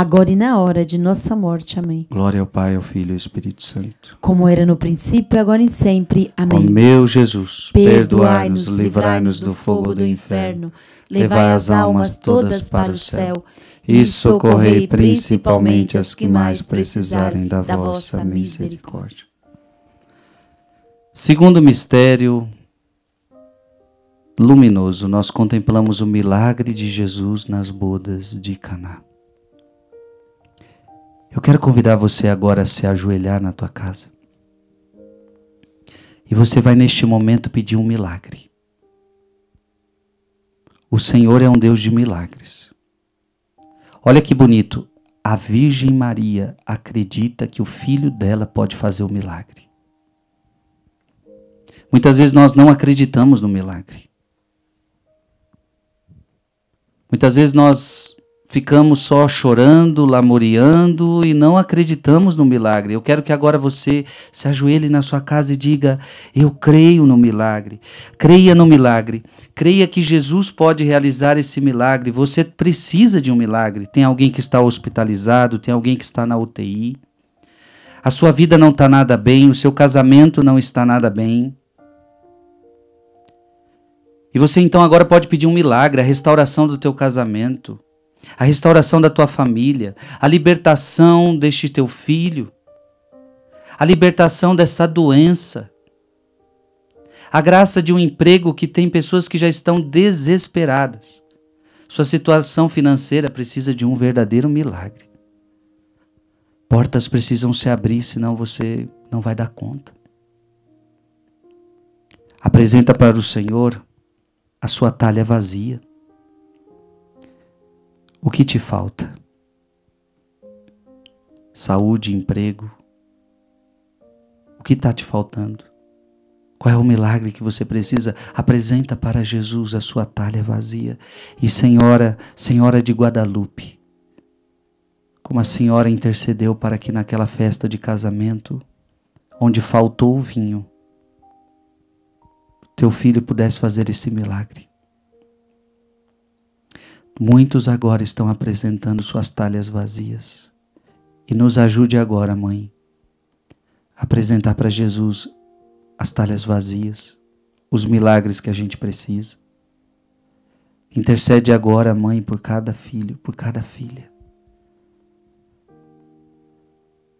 S2: agora e na hora de nossa morte. Amém.
S1: Glória ao Pai, ao Filho e ao Espírito Santo.
S2: Como era no princípio, agora e sempre. Amém. Ó
S1: meu Jesus, perdoai-nos, livrai-nos do fogo do inferno,
S2: levai as almas todas para o céu e socorrei principalmente
S1: as que mais precisarem da vossa misericórdia. Segundo mistério luminoso, nós contemplamos o milagre de Jesus nas bodas de Caná. Eu quero convidar você agora a se ajoelhar na tua casa. E você vai neste momento pedir um milagre. O Senhor é um Deus de milagres. Olha que bonito. A Virgem Maria acredita que o filho dela pode fazer o milagre. Muitas vezes nós não acreditamos no milagre. Muitas vezes nós ficamos só chorando, lamuriando e não acreditamos no milagre. Eu quero que agora você se ajoelhe na sua casa e diga: Eu creio no milagre. Creia no milagre. Creia que Jesus pode realizar esse milagre. Você precisa de um milagre. Tem alguém que está hospitalizado, tem alguém que está na UTI. A sua vida não está nada bem, o seu casamento não está nada bem. E você então agora pode pedir um milagre, a restauração do teu casamento a restauração da tua família, a libertação deste teu filho, a libertação dessa doença, a graça de um emprego que tem pessoas que já estão desesperadas. Sua situação financeira precisa de um verdadeiro milagre. Portas precisam se abrir, senão você não vai dar conta. Apresenta para o Senhor a sua talha vazia. O que te falta? Saúde, emprego? O que está te faltando? Qual é o milagre que você precisa? Apresenta para Jesus a sua talha vazia. E Senhora, Senhora de Guadalupe, como a Senhora intercedeu para que naquela festa de casamento, onde faltou o vinho, teu filho pudesse fazer esse milagre. Muitos agora estão apresentando suas talhas vazias. E nos ajude agora, Mãe, a apresentar para Jesus as talhas vazias, os milagres que a gente precisa. Intercede agora, Mãe, por cada filho, por cada filha.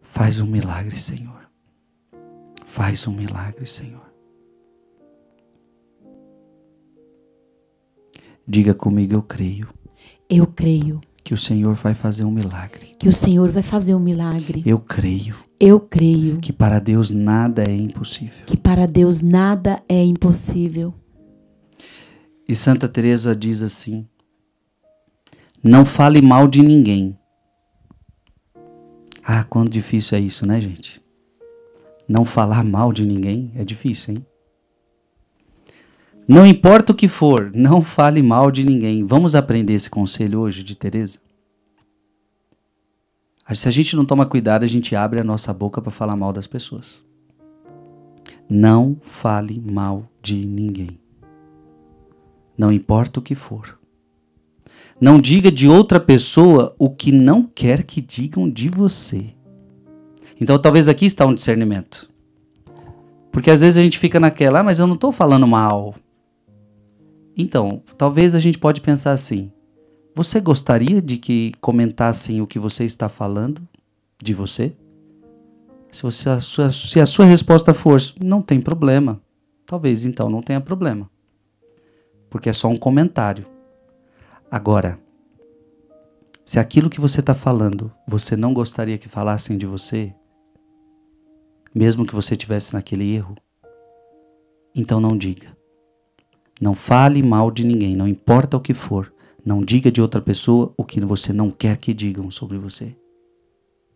S1: Faz um milagre, Senhor. Faz um milagre, Senhor. Diga comigo, eu creio.
S2: Eu creio.
S1: Que o Senhor vai fazer um milagre.
S2: Que o Senhor vai fazer um milagre.
S1: Eu creio.
S2: Eu creio. Que
S1: para Deus nada é impossível.
S2: Que para Deus nada é impossível.
S1: E Santa Teresa diz assim: Não fale mal de ninguém. Ah, quanto difícil é isso, né, gente? Não falar mal de ninguém é difícil, hein? Não importa o que for, não fale mal de ninguém. Vamos aprender esse conselho hoje de Teresa? Se a gente não toma cuidado, a gente abre a nossa boca para falar mal das pessoas. Não fale mal de ninguém. Não importa o que for. Não diga de outra pessoa o que não quer que digam de você. Então talvez aqui está um discernimento. Porque às vezes a gente fica naquela, ah, mas eu não estou falando mal. Então, talvez a gente pode pensar assim: você gostaria de que comentassem o que você está falando de você? Se, você, a sua, se a sua resposta for não tem problema, talvez então não tenha problema, porque é só um comentário. Agora, se aquilo que você está falando você não gostaria que falassem de você, mesmo que você tivesse naquele erro, então não diga. Não fale mal de ninguém, não importa o que for. Não diga de outra pessoa o que você não quer que digam sobre você.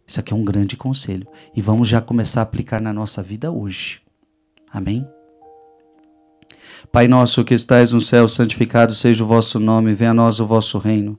S1: Isso aqui é um grande conselho e vamos já começar a aplicar na nossa vida hoje. Amém? Pai nosso que estais no céu, santificado seja o vosso nome, venha a nós o vosso reino.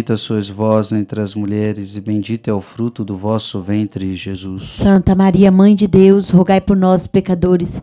S1: Bendita sois vós entre as mulheres, e bendito é o fruto do vosso ventre, Jesus.
S2: Santa Maria, Mãe de Deus, rogai por nós, pecadores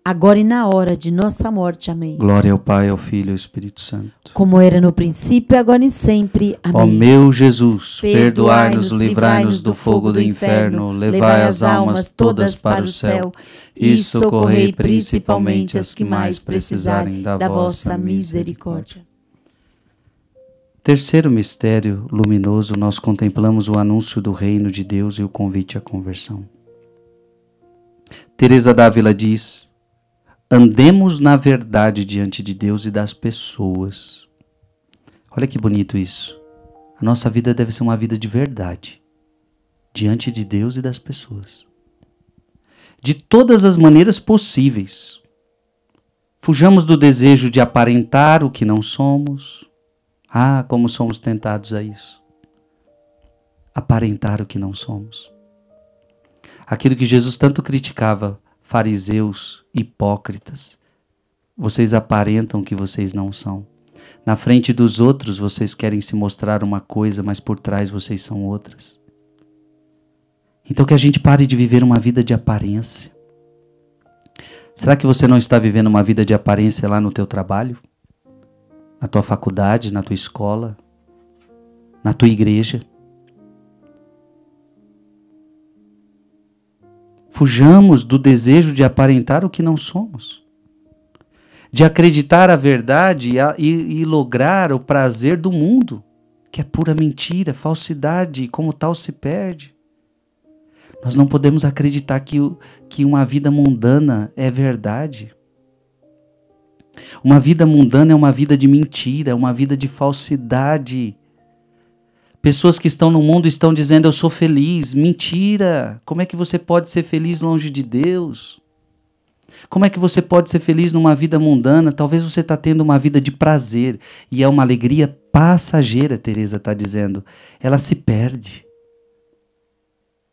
S2: agora e na hora de nossa morte. Amém. Glória
S1: ao Pai, ao Filho e ao Espírito Santo.
S2: Como era no princípio, agora e sempre. Amém. Ó meu Jesus, perdoai-nos, livrai-nos do fogo do inferno, levai as almas todas para o céu e socorrei principalmente as que mais precisarem da vossa misericórdia.
S1: Terceiro mistério luminoso, nós contemplamos o anúncio do reino de Deus e o convite à conversão. Teresa Dávila diz: Andemos na verdade diante de Deus e das pessoas. Olha que bonito isso. A nossa vida deve ser uma vida de verdade, diante de Deus e das pessoas. De todas as maneiras possíveis. Fujamos do desejo de aparentar o que não somos. Ah, como somos tentados a isso. Aparentar o que não somos. Aquilo que Jesus tanto criticava fariseus hipócritas. Vocês aparentam que vocês não são. Na frente dos outros vocês querem se mostrar uma coisa, mas por trás vocês são outras. Então que a gente pare de viver uma vida de aparência. Será que você não está vivendo uma vida de aparência lá no teu trabalho? Na tua faculdade, na tua escola, na tua igreja? fujamos do desejo de aparentar o que não somos, de acreditar a verdade e, a, e, e lograr o prazer do mundo, que é pura mentira, falsidade, e como tal se perde. Nós não podemos acreditar que, que uma vida mundana é verdade. Uma vida mundana é uma vida de mentira, é uma vida de falsidade, Pessoas que estão no mundo estão dizendo eu sou feliz. Mentira! Como é que você pode ser feliz longe de Deus? Como é que você pode ser feliz numa vida mundana? Talvez você está tendo uma vida de prazer e é uma alegria passageira, Teresa está dizendo. Ela se perde.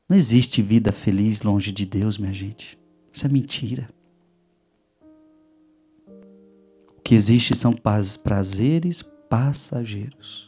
S1: Não existe vida feliz longe de Deus, minha gente. Isso é mentira. O que existe são prazeres passageiros.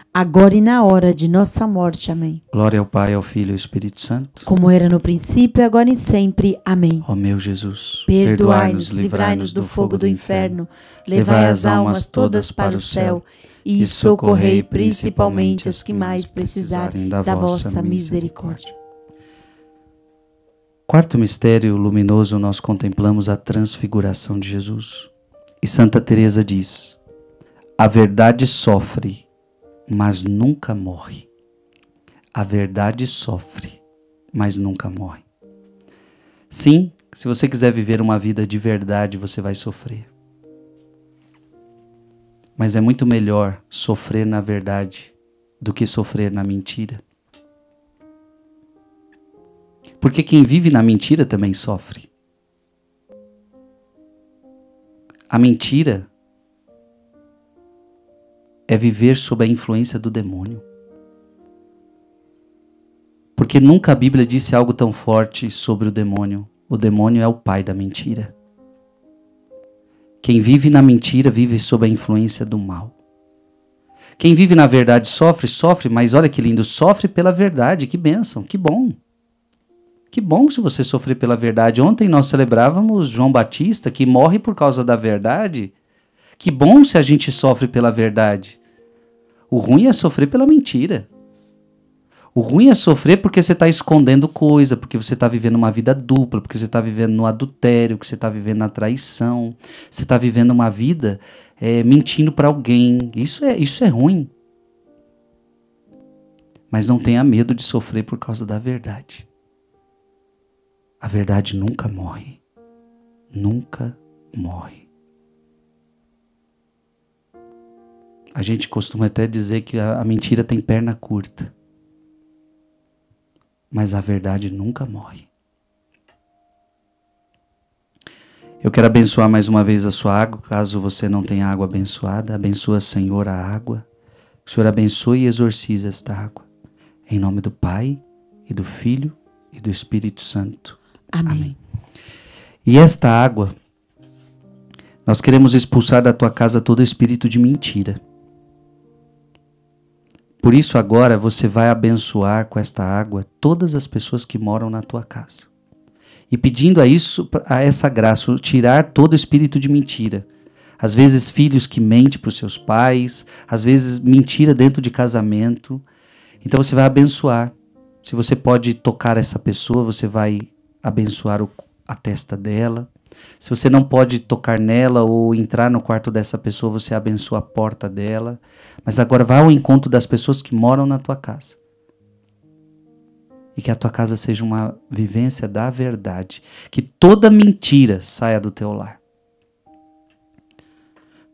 S2: agora e na hora de nossa morte. Amém.
S1: Glória ao Pai, ao Filho e ao Espírito Santo.
S2: Como era no princípio, agora e sempre. Amém. Ó
S1: meu Jesus, perdoai-nos, livrai-nos do
S2: fogo do inferno, levai as almas todas para o céu e socorrei principalmente as que mais precisarem da vossa misericórdia.
S1: Quarto mistério luminoso, nós contemplamos a transfiguração de Jesus. E Santa Teresa diz: A verdade sofre mas nunca morre. A verdade sofre, mas nunca morre. Sim, se você quiser viver uma vida de verdade, você vai sofrer. Mas é muito melhor sofrer na verdade do que sofrer na mentira. Porque quem vive na mentira também sofre. A mentira é viver sob a influência do demônio. Porque nunca a Bíblia disse algo tão forte sobre o demônio. O demônio é o pai da mentira. Quem vive na mentira vive sob a influência do mal. Quem vive na verdade sofre, sofre, mas olha que lindo, sofre pela verdade, que bênção, que bom. Que bom se você sofrer pela verdade. Ontem nós celebrávamos João Batista, que morre por causa da verdade. Que bom se a gente sofre pela verdade. O ruim é sofrer pela mentira. O ruim é sofrer porque você está escondendo coisa, porque você está vivendo uma vida dupla, porque você está vivendo no adultério, que você está vivendo na traição, você está vivendo uma vida é, mentindo para alguém. Isso é, isso é ruim. Mas não tenha medo de sofrer por causa da verdade. A verdade nunca morre. Nunca morre. A gente costuma até dizer que a, a mentira tem perna curta. Mas a verdade nunca morre. Eu quero abençoar mais uma vez a sua água, caso você não tenha água abençoada. Abençoa, Senhor, a água. Que o Senhor abençoe e exorcize esta água. Em nome do Pai, e do Filho, e do Espírito Santo. Amém. Amém. E esta água, nós queremos expulsar da tua casa todo espírito de mentira. Por isso, agora você vai abençoar com esta água todas as pessoas que moram na tua casa. E pedindo a isso, a essa graça, tirar todo espírito de mentira. Às vezes, filhos que mentem para os seus pais, às vezes, mentira dentro de casamento. Então, você vai abençoar. Se você pode tocar essa pessoa, você vai abençoar o, a testa dela. Se você não pode tocar nela ou entrar no quarto dessa pessoa, você abençoa a porta dela. Mas agora vá ao encontro das pessoas que moram na tua casa. E que a tua casa seja uma vivência da verdade. Que toda mentira saia do teu lar.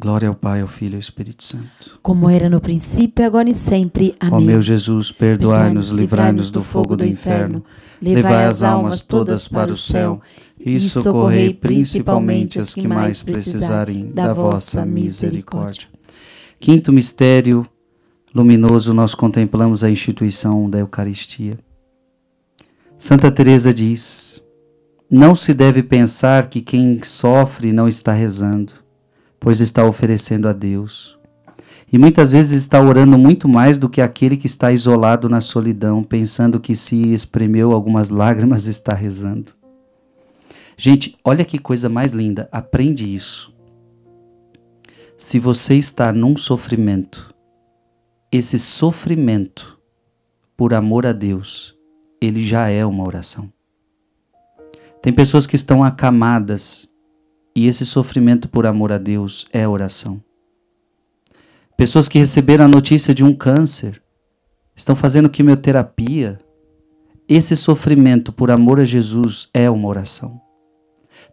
S1: Glória ao Pai, ao Filho e ao Espírito Santo.
S2: Como era no princípio, agora e sempre. Amém. Ó meu Jesus, perdoai-nos, livrai-nos do fogo do inferno, levai as almas todas para o céu e socorrei principalmente as que mais precisarem da vossa misericórdia.
S1: Quinto mistério luminoso, nós contemplamos a instituição da Eucaristia. Santa Teresa diz: Não se deve pensar que quem sofre não está rezando pois está oferecendo a Deus. E muitas vezes está orando muito mais do que aquele que está isolado na solidão, pensando que se espremeu algumas lágrimas [LAUGHS] está rezando. Gente, olha que coisa mais linda, aprende isso. Se você está num sofrimento, esse sofrimento por amor a Deus, ele já é uma oração. Tem pessoas que estão acamadas e esse sofrimento por amor a Deus é oração. Pessoas que receberam a notícia de um câncer, estão fazendo quimioterapia. Esse sofrimento por amor a Jesus é uma oração.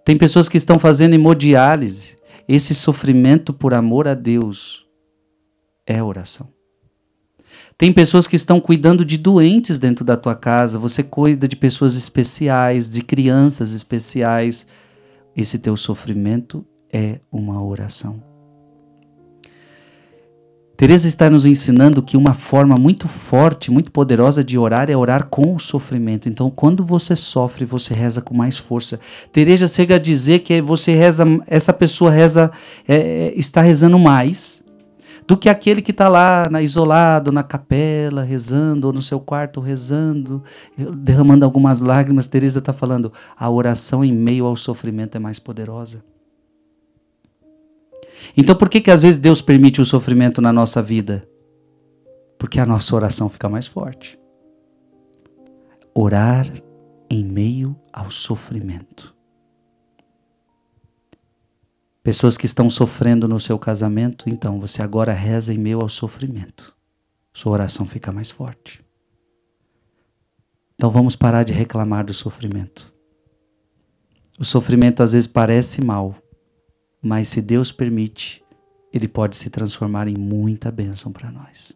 S1: Tem pessoas que estão fazendo hemodiálise. Esse sofrimento por amor a Deus é oração. Tem pessoas que estão cuidando de doentes dentro da tua casa. Você cuida de pessoas especiais, de crianças especiais. Esse teu sofrimento é uma oração. Teresa está nos ensinando que uma forma muito forte, muito poderosa de orar é orar com o sofrimento. Então, quando você sofre, você reza com mais força. Teresa chega a dizer que você reza, essa pessoa reza, é, é está rezando mais do que aquele que está lá na, isolado na capela, rezando, ou no seu quarto rezando, derramando algumas lágrimas. Teresa está falando, a oração em meio ao sofrimento é mais poderosa. Então por que, que às vezes Deus permite o sofrimento na nossa vida? Porque a nossa oração fica mais forte. Orar em meio ao sofrimento. Pessoas que estão sofrendo no seu casamento, então você agora reza em meio ao sofrimento. Sua oração fica mais forte. Então vamos parar de reclamar do sofrimento. O sofrimento às vezes parece mal, mas se Deus permite, ele pode se transformar em muita bênção para nós.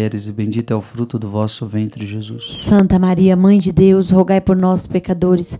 S1: mulheres, e bendito é o fruto do vosso ventre, Jesus.
S2: Santa Maria, Mãe de Deus, rogai por nós, pecadores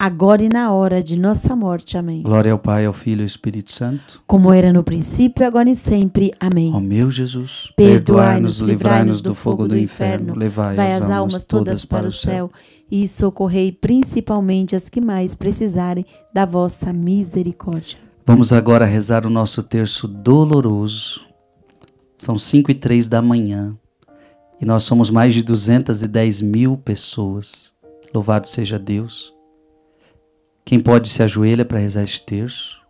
S2: agora e na hora de nossa morte. Amém.
S1: Glória ao Pai, ao Filho e ao Espírito Santo.
S2: Como era no princípio, agora e sempre. Amém. Ó meu Jesus, perdoai-nos, livrai-nos do fogo do inferno, levai as, as almas todas para o céu e socorrei principalmente as que mais precisarem da vossa misericórdia.
S1: Vamos agora rezar o nosso terço doloroso. São 5 e 3 da manhã e nós somos mais de 210 mil pessoas. Louvado seja Deus quem pode se ajoelha para rezar este terço.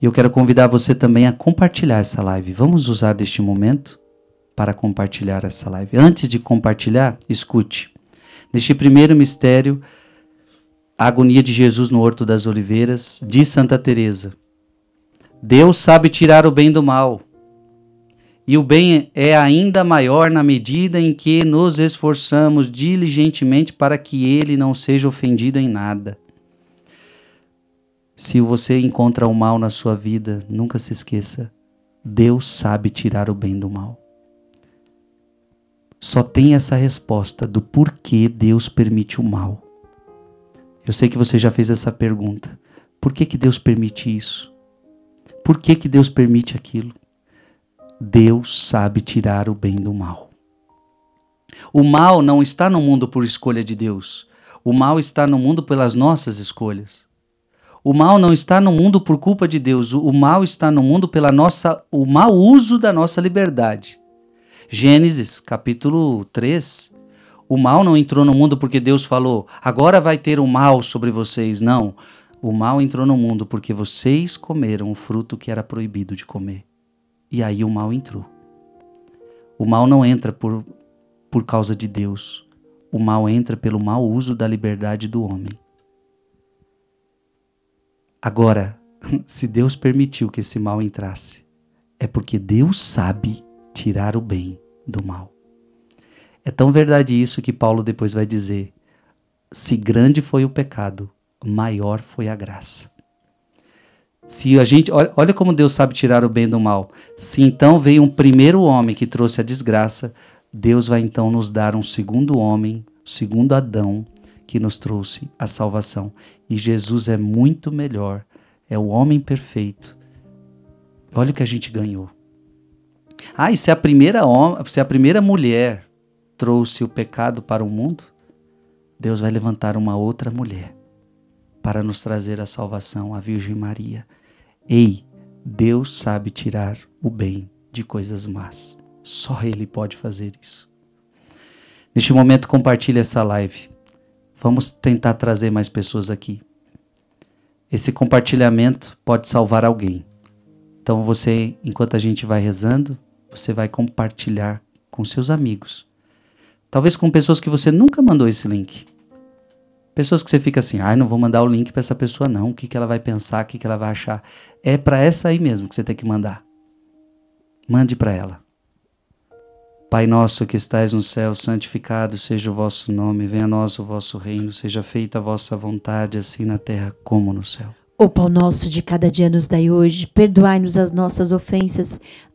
S1: E eu quero convidar você também a compartilhar essa live. Vamos usar deste momento para compartilhar essa live. Antes de compartilhar, escute. Neste primeiro mistério, a agonia de Jesus no Horto das Oliveiras, diz Santa Teresa. Deus sabe tirar o bem do mal. E o bem é ainda maior na medida em que nos esforçamos diligentemente para que ele não seja ofendido em nada. Se você encontra o mal na sua vida, nunca se esqueça: Deus sabe tirar o bem do mal. Só tem essa resposta do porquê Deus permite o mal. Eu sei que você já fez essa pergunta. Por que, que Deus permite isso? Por que, que Deus permite aquilo? Deus sabe tirar o bem do mal. O mal não está no mundo por escolha de Deus. O mal está no mundo pelas nossas escolhas. O mal não está no mundo por culpa de Deus, o mal está no mundo pela nossa, o mau uso da nossa liberdade. Gênesis, capítulo 3. O mal não entrou no mundo porque Deus falou: "Agora vai ter o um mal sobre vocês". Não. O mal entrou no mundo porque vocês comeram o fruto que era proibido de comer. E aí o mal entrou. O mal não entra por por causa de Deus. O mal entra pelo mau uso da liberdade do homem. Agora, [LAUGHS] se Deus permitiu que esse mal entrasse, é porque Deus sabe tirar o bem do mal. É tão verdade isso que Paulo depois vai dizer: se grande foi o pecado, maior foi a graça. Se a gente, olha, olha como Deus sabe tirar o bem do mal. Se então veio um primeiro homem que trouxe a desgraça, Deus vai então nos dar um segundo homem, segundo Adão, que nos trouxe a salvação. E Jesus é muito melhor, é o homem perfeito. Olha o que a gente ganhou. Ah, e se a primeira, se a primeira mulher trouxe o pecado para o mundo, Deus vai levantar uma outra mulher para nos trazer a salvação, a Virgem Maria. Ei, Deus sabe tirar o bem de coisas más. Só Ele pode fazer isso. Neste momento, compartilhe essa live. Vamos tentar trazer mais pessoas aqui. Esse compartilhamento pode salvar alguém. Então você, enquanto a gente vai rezando, você vai compartilhar com seus amigos. Talvez com pessoas que você nunca mandou esse link. Pessoas que você fica assim, ai, ah, não vou mandar o link para essa pessoa não, o que, que ela vai pensar, o que, que ela vai achar. É para essa aí mesmo que você tem que mandar. Mande para ela. Pai nosso que estais no céu, santificado seja o vosso nome, venha a nós o vosso reino, seja feita a vossa vontade, assim na terra como no céu.
S2: O pão nosso de cada dia nos dai hoje, perdoai-nos as nossas ofensas,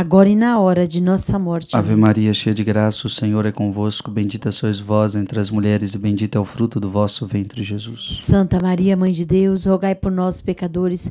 S2: agora e na hora de nossa morte. Ave
S1: Maria, cheia de graça, o Senhor é convosco, bendita sois vós entre as mulheres e bendito é o fruto do vosso ventre, Jesus.
S2: Santa Maria, mãe de Deus, rogai por nós pecadores,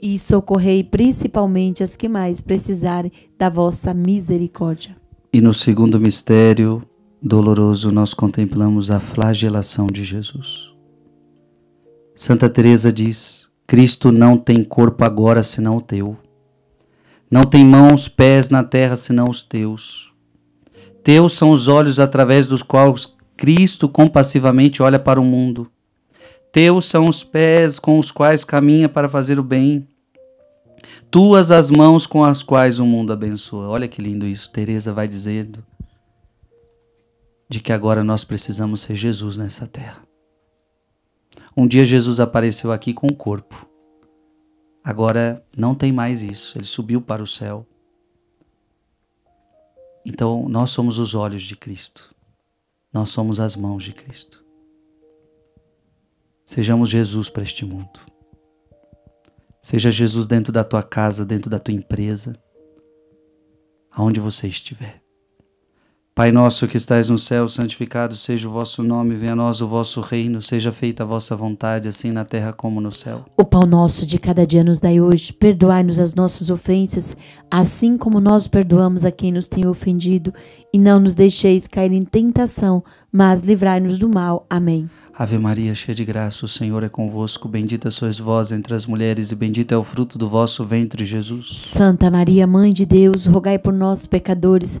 S2: e socorrei principalmente as que mais precisarem da vossa misericórdia.
S1: E no segundo mistério doloroso nós contemplamos a flagelação de Jesus. Santa Teresa diz: Cristo não tem corpo agora senão o teu. Não tem mãos, pés na terra senão os teus. Teus são os olhos através dos quais Cristo compassivamente olha para o mundo. Teus são os pés com os quais caminha para fazer o bem. Tuas as mãos com as quais o mundo abençoa. Olha que lindo isso. Tereza vai dizendo de que agora nós precisamos ser Jesus nessa terra. Um dia Jesus apareceu aqui com o corpo. Agora não tem mais isso. Ele subiu para o céu. Então nós somos os olhos de Cristo. Nós somos as mãos de Cristo. Sejamos Jesus para este mundo. Seja Jesus dentro da tua casa, dentro da tua empresa, aonde você estiver. Pai nosso que estais no céu, santificado seja o vosso nome, venha a nós o vosso reino, seja feita a vossa vontade, assim na terra como no céu.
S2: O pão nosso de cada dia nos dai hoje, perdoai-nos as nossas ofensas, assim como nós perdoamos a quem nos tem ofendido, e não nos deixeis cair em tentação, mas livrai-nos do mal. Amém.
S1: Ave Maria, cheia de graça, o Senhor é convosco. Bendita sois vós entre as mulheres, e bendito é o fruto do vosso ventre, Jesus. Santa
S2: Maria, Mãe de Deus, rogai por nós, pecadores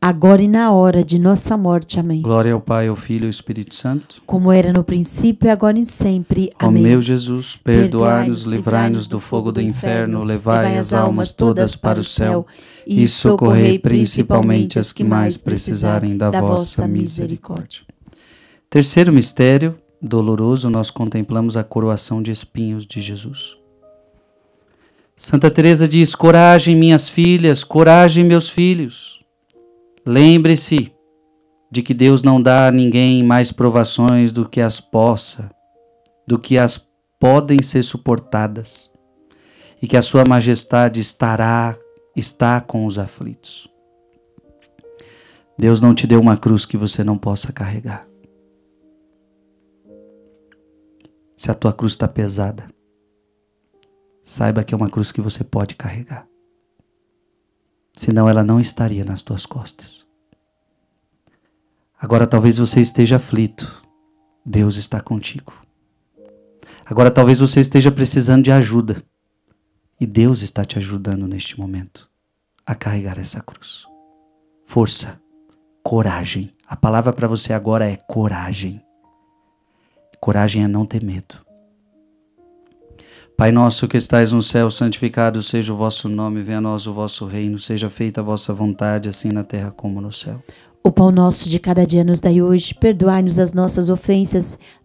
S2: agora e na hora de nossa morte. Amém.
S1: Glória ao Pai, ao Filho e ao Espírito Santo.
S2: Como era no princípio, agora e sempre. Amém. Ó meu
S1: Jesus, perdoai-nos, livrai-nos do fogo do inferno, levai as almas todas para o céu e socorrei principalmente as que mais precisarem da vossa misericórdia. Terceiro mistério doloroso, nós contemplamos a coroação de espinhos de Jesus. Santa Teresa diz: "Coragem, minhas filhas, coragem, meus filhos. Lembre-se de que Deus não dá a ninguém mais provações do que as possa, do que as podem ser suportadas, e que a sua majestade estará está com os aflitos. Deus não te deu uma cruz que você não possa carregar. Se a tua cruz está pesada, saiba que é uma cruz que você pode carregar senão ela não estaria nas tuas costas. Agora talvez você esteja aflito, Deus está contigo. Agora talvez você esteja precisando de ajuda, e Deus está te ajudando neste momento a carregar essa cruz. Força, coragem. A palavra para você agora é coragem. Coragem é não ter medo. Pai nosso que estais no céu, santificado seja o vosso nome, venha a nós o vosso reino, seja feita a vossa vontade, assim na terra como no céu.
S2: O pão nosso de cada dia nos dai hoje, perdoai-nos as nossas ofensas,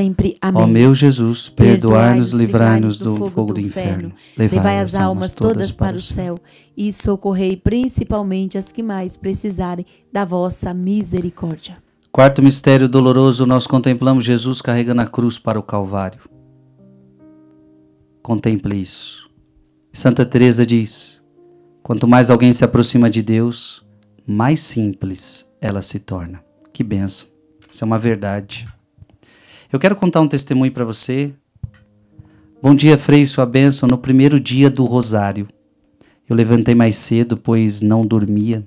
S2: sempre. Amém. Ó meu Jesus, perdoai-nos, livrai-nos do, fogo, fogo do inferno, levai as almas todas para o céu e socorrei principalmente as que mais precisarem da vossa misericórdia.
S1: Quarto mistério doloroso, nós contemplamos Jesus carregando a cruz para o Calvário. Contemple isso. Santa Teresa diz: quanto mais alguém se aproxima de Deus, mais simples ela se torna. Que benção. Isso é uma verdade. Eu quero contar um testemunho para você. Bom dia, Frei, sua bênção. No primeiro dia do rosário, eu levantei mais cedo, pois não dormia.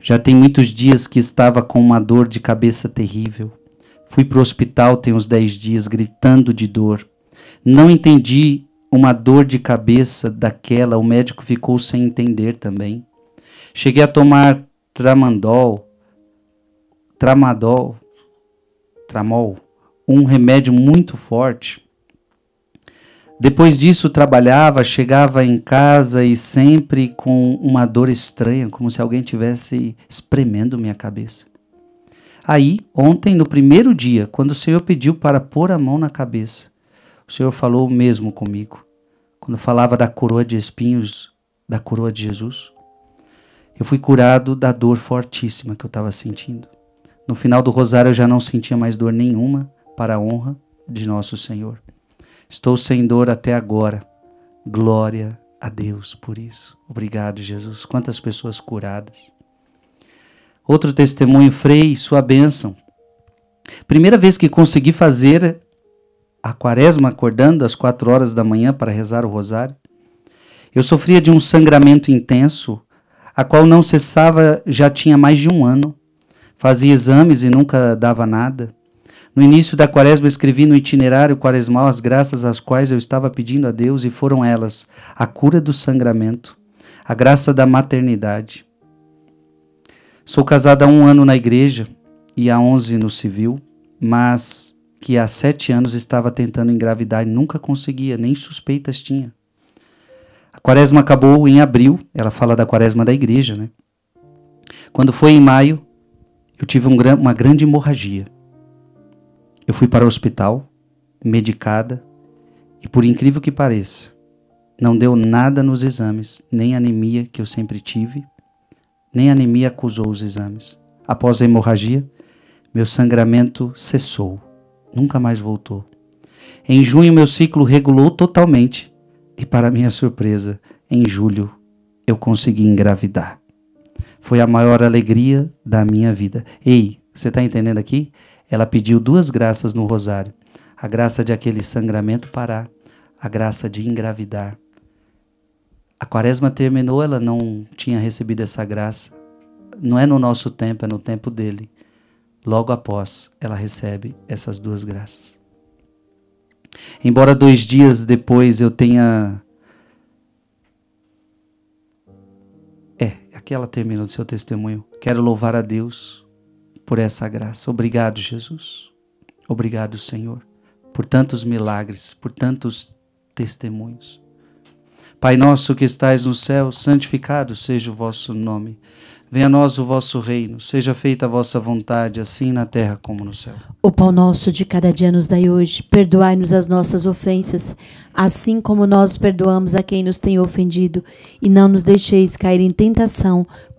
S1: Já tem muitos dias que estava com uma dor de cabeça terrível. Fui para o hospital tem uns dez dias, gritando de dor. Não entendi uma dor de cabeça daquela, o médico ficou sem entender também. Cheguei a tomar tramandol, tramadol, tramol, um remédio muito forte. Depois disso, trabalhava, chegava em casa e sempre com uma dor estranha, como se alguém tivesse espremendo minha cabeça. Aí, ontem, no primeiro dia, quando o Senhor pediu para pôr a mão na cabeça, o Senhor falou o mesmo comigo. Quando falava da coroa de espinhos, da coroa de Jesus, eu fui curado da dor fortíssima que eu estava sentindo. No final do rosário eu já não sentia mais dor nenhuma para a honra de nosso Senhor. Estou sem dor até agora. Glória a Deus por isso. Obrigado, Jesus. Quantas pessoas curadas. Outro testemunho, Frei, sua bênção. Primeira vez que consegui fazer a quaresma acordando às quatro horas da manhã para rezar o rosário. Eu sofria de um sangramento intenso, a qual não cessava já tinha mais de um ano. Fazia exames e nunca dava nada. No início da quaresma, escrevi no itinerário quaresmal as graças às quais eu estava pedindo a Deus, e foram elas: a cura do sangramento, a graça da maternidade. Sou casada há um ano na igreja e há onze no civil, mas que há sete anos estava tentando engravidar e nunca conseguia, nem suspeitas tinha. A quaresma acabou em abril, ela fala da quaresma da igreja, né? Quando foi em maio, eu tive um, uma grande hemorragia. Eu fui para o hospital, medicada, e por incrível que pareça, não deu nada nos exames, nem anemia que eu sempre tive, nem anemia acusou os exames. Após a hemorragia, meu sangramento cessou, nunca mais voltou. Em junho, meu ciclo regulou totalmente, e para minha surpresa, em julho, eu consegui engravidar. Foi a maior alegria da minha vida. Ei, você está entendendo aqui? Ela pediu duas graças no rosário: a graça de aquele sangramento parar, a graça de engravidar. A quaresma terminou, ela não tinha recebido essa graça. Não é no nosso tempo, é no tempo dele. Logo após, ela recebe essas duas graças. Embora dois dias depois eu tenha. É, aqui ela terminou o seu testemunho. Quero louvar a Deus por essa graça. Obrigado, Jesus. Obrigado, Senhor, por tantos milagres, por tantos testemunhos. Pai nosso que estais no céu, santificado seja o vosso nome. Venha a nós o vosso reino, seja feita a vossa vontade, assim na terra como no céu.
S2: O pão nosso de cada dia nos dai hoje, perdoai-nos as nossas ofensas, assim como nós perdoamos a quem nos tem ofendido, e não nos deixeis cair em tentação,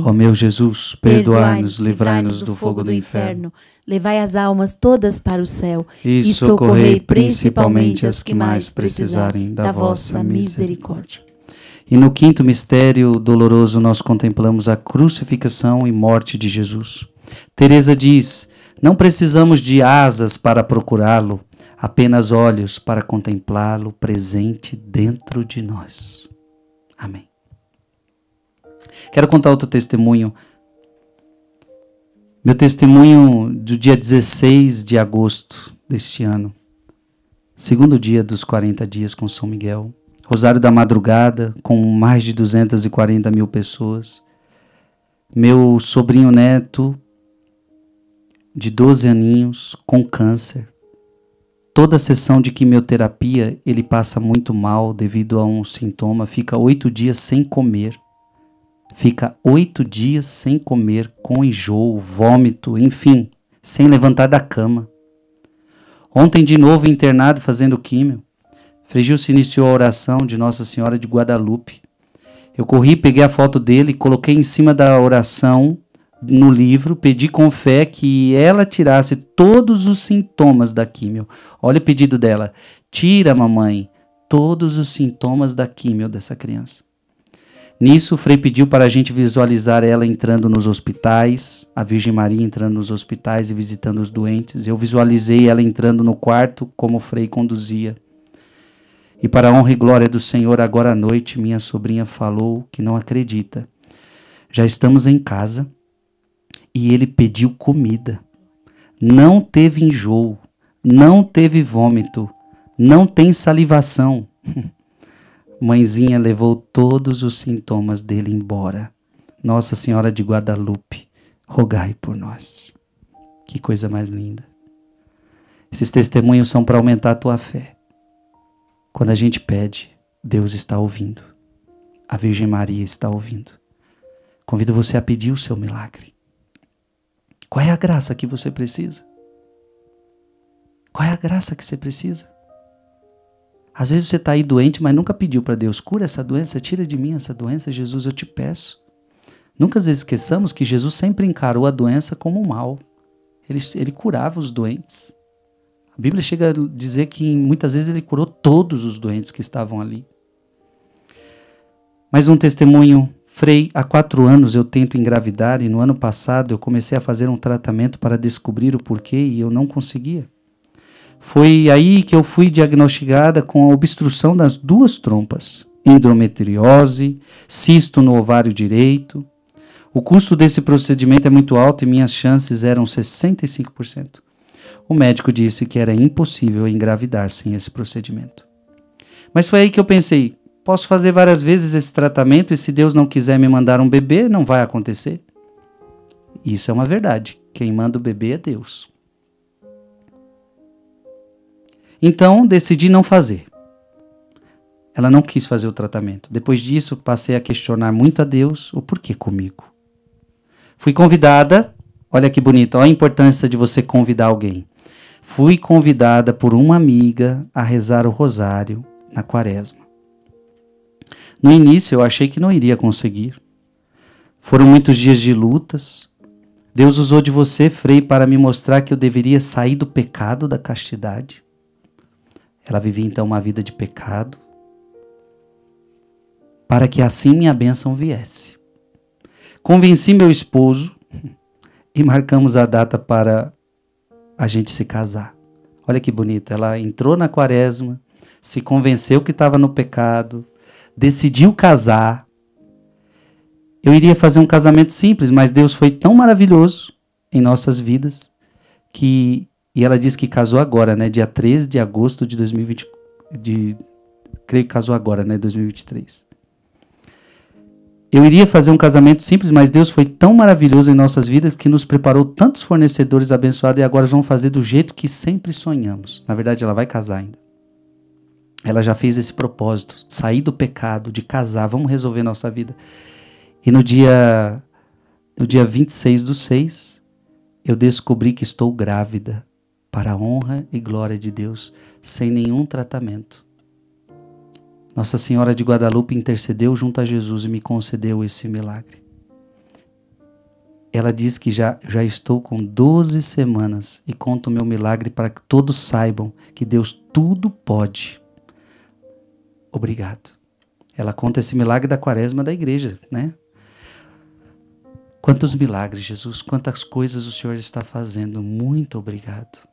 S2: Amém. Ó
S1: meu Jesus, perdoai-nos, livrai-nos do fogo do inferno,
S2: levai as almas todas para o céu e socorrei principalmente as que mais precisarem da vossa misericórdia.
S1: E no quinto mistério doloroso nós contemplamos a crucificação e morte de Jesus. Teresa diz: Não precisamos de asas para procurá-lo, apenas olhos para contemplá-lo presente dentro de nós. Amém. Quero contar outro testemunho. Meu testemunho do dia 16 de agosto deste ano. Segundo dia dos 40 dias com São Miguel. Rosário da Madrugada, com mais de 240 mil pessoas. Meu sobrinho neto, de 12 aninhos, com câncer. Toda sessão de quimioterapia ele passa muito mal devido a um sintoma, fica oito dias sem comer fica oito dias sem comer, com enjoo, vômito, enfim, sem levantar da cama. Ontem, de novo, internado fazendo químio. Frigil-se iniciou a oração de Nossa Senhora de Guadalupe. Eu corri, peguei a foto dele, coloquei em cima da oração no livro, pedi com fé que ela tirasse todos os sintomas da químio. Olha o pedido dela: tira, mamãe, todos os sintomas da químio dessa criança. Nisso, Frei pediu para a gente visualizar ela entrando nos hospitais, a Virgem Maria entrando nos hospitais e visitando os doentes. Eu visualizei ela entrando no quarto como Frei conduzia. E para a honra e glória do Senhor, agora à noite, minha sobrinha falou que não acredita. Já estamos em casa e ele pediu comida. Não teve enjoo, não teve vômito, não tem salivação. [LAUGHS] Mãezinha levou todos os sintomas dele embora. Nossa Senhora de Guadalupe, rogai por nós. Que coisa mais linda. Esses testemunhos são para aumentar a tua fé. Quando a gente pede, Deus está ouvindo. A Virgem Maria está ouvindo. Convido você a pedir o seu milagre. Qual é a graça que você precisa? Qual é a graça que você precisa? Às vezes você está aí doente, mas nunca pediu para Deus: cura essa doença, tira de mim essa doença, Jesus, eu te peço. Nunca às vezes esqueçamos que Jesus sempre encarou a doença como um mal. Ele, ele curava os doentes. A Bíblia chega a dizer que muitas vezes ele curou todos os doentes que estavam ali. Mais um testemunho. Frei, há quatro anos eu tento engravidar e no ano passado eu comecei a fazer um tratamento para descobrir o porquê e eu não conseguia. Foi aí que eu fui diagnosticada com a obstrução das duas trompas, endometriose, cisto no ovário direito. O custo desse procedimento é muito alto e minhas chances eram 65%. O médico disse que era impossível engravidar sem esse procedimento. Mas foi aí que eu pensei: posso fazer várias vezes esse tratamento e se Deus não quiser me mandar um bebê, não vai acontecer. Isso é uma verdade. Quem manda o bebê é Deus. Então decidi não fazer. Ela não quis fazer o tratamento. Depois disso, passei a questionar muito a Deus o porquê comigo. Fui convidada, olha que bonito, olha a importância de você convidar alguém. Fui convidada por uma amiga a rezar o rosário na quaresma. No início eu achei que não iria conseguir. Foram muitos dias de lutas. Deus usou de você, Frei, para me mostrar que eu deveria sair do pecado da castidade. Ela vivia então uma vida de pecado, para que assim minha bênção viesse. Convenci meu esposo [LAUGHS] e marcamos a data para a gente se casar. Olha que bonito, ela entrou na quaresma, se convenceu que estava no pecado, decidiu casar. Eu iria fazer um casamento simples, mas Deus foi tão maravilhoso em nossas vidas que e ela disse que casou agora, né? Dia 13 de agosto de 2020. De, creio que casou agora, né? 2023. Eu iria fazer um casamento simples, mas Deus foi tão maravilhoso em nossas vidas que nos preparou tantos fornecedores abençoados e agora vão fazer do jeito que sempre sonhamos. Na verdade, ela vai casar ainda. Ela já fez esse propósito, sair do pecado, de casar, vamos resolver nossa vida. E no dia no dia 26 do 6, eu descobri que estou grávida para a honra e glória de Deus, sem nenhum tratamento. Nossa Senhora de Guadalupe intercedeu junto a Jesus e me concedeu esse milagre. Ela diz que já, já estou com 12 semanas e conto o meu milagre para que todos saibam que Deus tudo pode. Obrigado. Ela conta esse milagre da quaresma da igreja, né? Quantos milagres, Jesus, quantas coisas o Senhor está fazendo. Muito obrigado.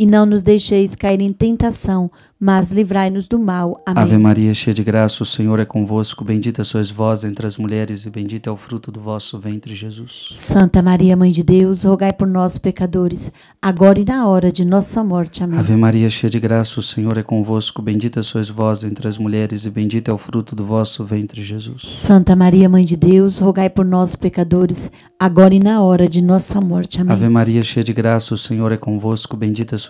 S2: e não nos deixeis cair em tentação, mas livrai-nos do mal. Amém. Ave Maria,
S1: cheia de graça, o Senhor é convosco, bendita sois vós entre as mulheres e bendito é o fruto do vosso ventre, Jesus.
S2: Santa Maria, mãe de Deus, rogai por nós pecadores, agora e na hora de nossa morte. Amém. Ave
S1: Maria, cheia de graça, o Senhor é convosco, bendita sois vós entre as mulheres e bendito é o fruto do vosso ventre, Jesus. Santa
S2: Maria, mãe de Deus, rogai por nós pecadores, agora e na hora de nossa morte. Amém. Ave
S1: Maria, cheia de graça, o Senhor é convosco, bendita sois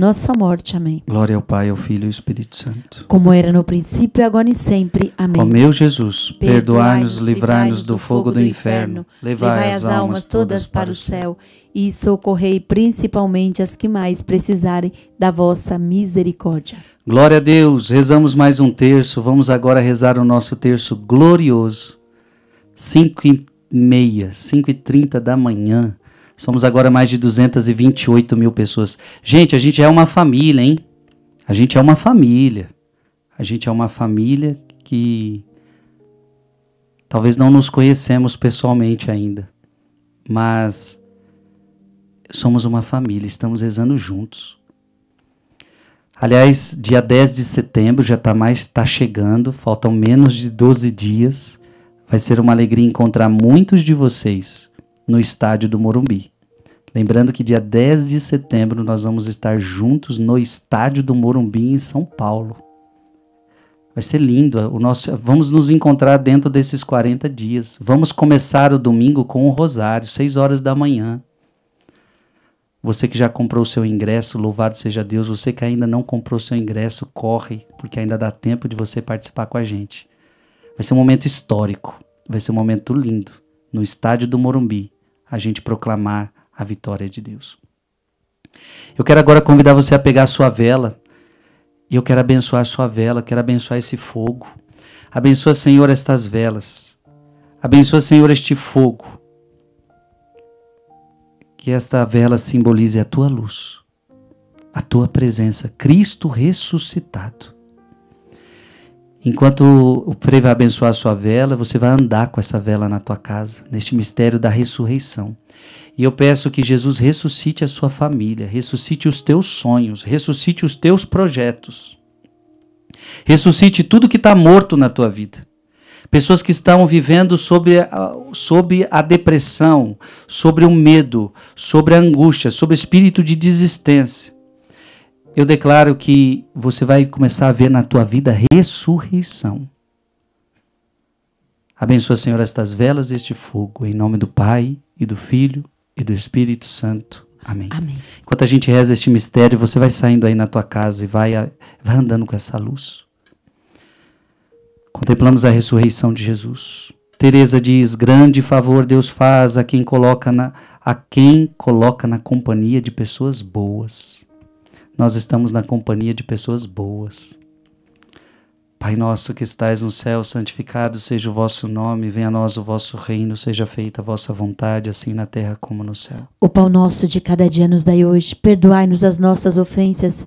S2: nossa morte. Amém.
S1: Glória ao Pai, ao Filho e ao Espírito Santo. Como
S2: era no princípio, agora e sempre. Amém. Ó meu Jesus, perdoai-nos, livrai-nos
S1: do fogo do inferno, levai as almas
S2: todas para o céu e socorrei principalmente as que mais precisarem da vossa misericórdia.
S1: Glória a Deus. Rezamos mais um terço. Vamos agora rezar o nosso terço glorioso. 5 e meia, 5 e 30 da manhã. Somos agora mais de 228 mil pessoas. Gente, a gente é uma família, hein? A gente é uma família. A gente é uma família que talvez não nos conhecemos pessoalmente ainda, mas somos uma família, estamos rezando juntos. Aliás, dia 10 de setembro já está mais está chegando, faltam menos de 12 dias. Vai ser uma alegria encontrar muitos de vocês no estádio do Morumbi. Lembrando que dia 10 de setembro nós vamos estar juntos no estádio do Morumbi em São Paulo. Vai ser lindo. O nosso, vamos nos encontrar dentro desses 40 dias. Vamos começar o domingo com o rosário, 6 horas da manhã. Você que já comprou o seu ingresso, louvado seja Deus. Você que ainda não comprou o seu ingresso, corre, porque ainda dá tempo de você participar com a gente. Vai ser um momento histórico. Vai ser um momento lindo no estádio do Morumbi, a gente proclamar a vitória de Deus. Eu quero agora convidar você a pegar a sua vela. E eu quero abençoar a sua vela, quero abençoar esse fogo. Abençoa, Senhor, estas velas. Abençoa, Senhor, este fogo. Que esta vela simbolize a tua luz, a tua presença, Cristo ressuscitado. Enquanto o Frei vai abençoar a sua vela, você vai andar com essa vela na tua casa, neste mistério da ressurreição. E eu peço que Jesus ressuscite a sua família, ressuscite os teus sonhos, ressuscite os teus projetos. Ressuscite tudo que está morto na tua vida. Pessoas que estão vivendo sobre a, sobre a depressão, sobre o medo, sobre a angústia, sobre o espírito de desistência eu declaro que você vai começar a ver na tua vida ressurreição. Abençoa, Senhor, estas velas e este fogo, em nome do Pai e do Filho e do Espírito Santo. Amém. Amém. Enquanto a gente reza este mistério, você vai saindo aí na tua casa e vai, vai andando com essa luz. Contemplamos a ressurreição de Jesus. Teresa diz: "Grande favor Deus faz a quem coloca na a quem coloca na companhia de pessoas boas." nós estamos na companhia de pessoas boas. Pai nosso que estais no céu, santificado seja o vosso nome, venha a nós o vosso reino, seja feita a vossa vontade, assim na terra como no céu.
S2: O pão nosso de cada dia nos dai hoje, perdoai-nos as nossas ofensas,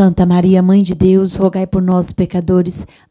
S2: Santa Maria, Mãe de Deus, rogai por nós, pecadores,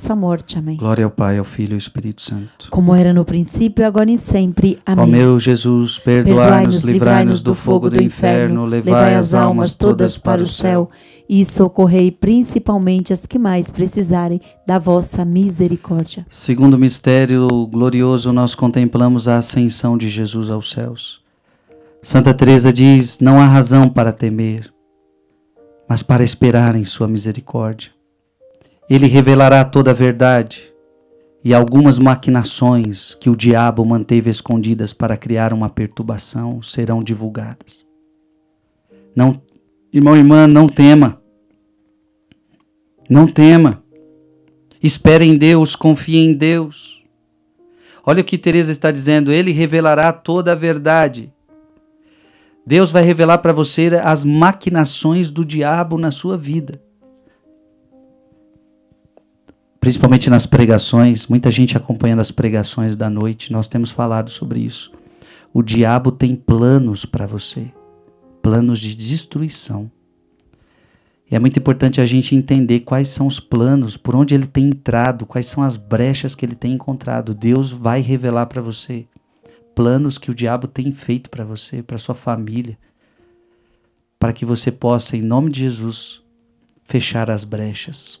S2: vossa morte. Amém.
S1: Glória ao Pai, ao Filho e ao Espírito Santo.
S2: Como era no princípio, agora e sempre. Amém. Ó meu
S1: Jesus, perdoai-nos, livrai-nos do fogo do inferno, levai as almas todas para o
S2: céu e socorrei principalmente as que mais precisarem da vossa misericórdia.
S1: Segundo mistério glorioso, nós contemplamos a ascensão de Jesus aos céus. Santa Teresa diz: não há razão para temer, mas para esperar em sua misericórdia. Ele revelará toda a verdade e algumas maquinações que o diabo manteve escondidas para criar uma perturbação serão divulgadas. Não, irmão e irmã, não tema. Não tema. Espere em Deus, confie em Deus. Olha o que Teresa está dizendo, ele revelará toda a verdade. Deus vai revelar para você as maquinações do diabo na sua vida principalmente nas pregações, muita gente acompanhando as pregações da noite, nós temos falado sobre isso. O diabo tem planos para você, planos de destruição. E é muito importante a gente entender quais são os planos, por onde ele tem entrado, quais são as brechas que ele tem encontrado. Deus vai revelar para você planos que o diabo tem feito para você, para sua família, para que você possa, em nome de Jesus, fechar as brechas,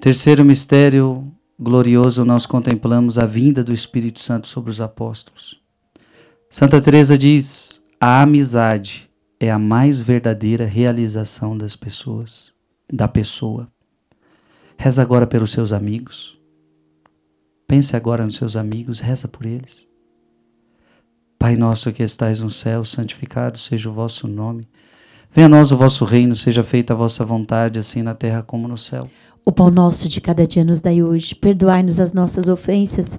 S1: Terceiro mistério glorioso, nós contemplamos a vinda do Espírito Santo sobre os apóstolos. Santa Teresa diz: "A amizade é a mais verdadeira realização das pessoas, da pessoa." Reza agora pelos seus amigos. Pense agora nos seus amigos, reza por eles. Pai nosso que estais no céu, santificado seja o vosso nome. Venha a nós o vosso reino, seja feita a vossa vontade, assim na terra como no céu.
S2: O pão nosso de cada dia nos dai hoje. Perdoai-nos as nossas ofensas,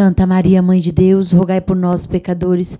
S1: Santa
S2: Santa Maria, Mãe de Deus, rogai por nós, pecadores,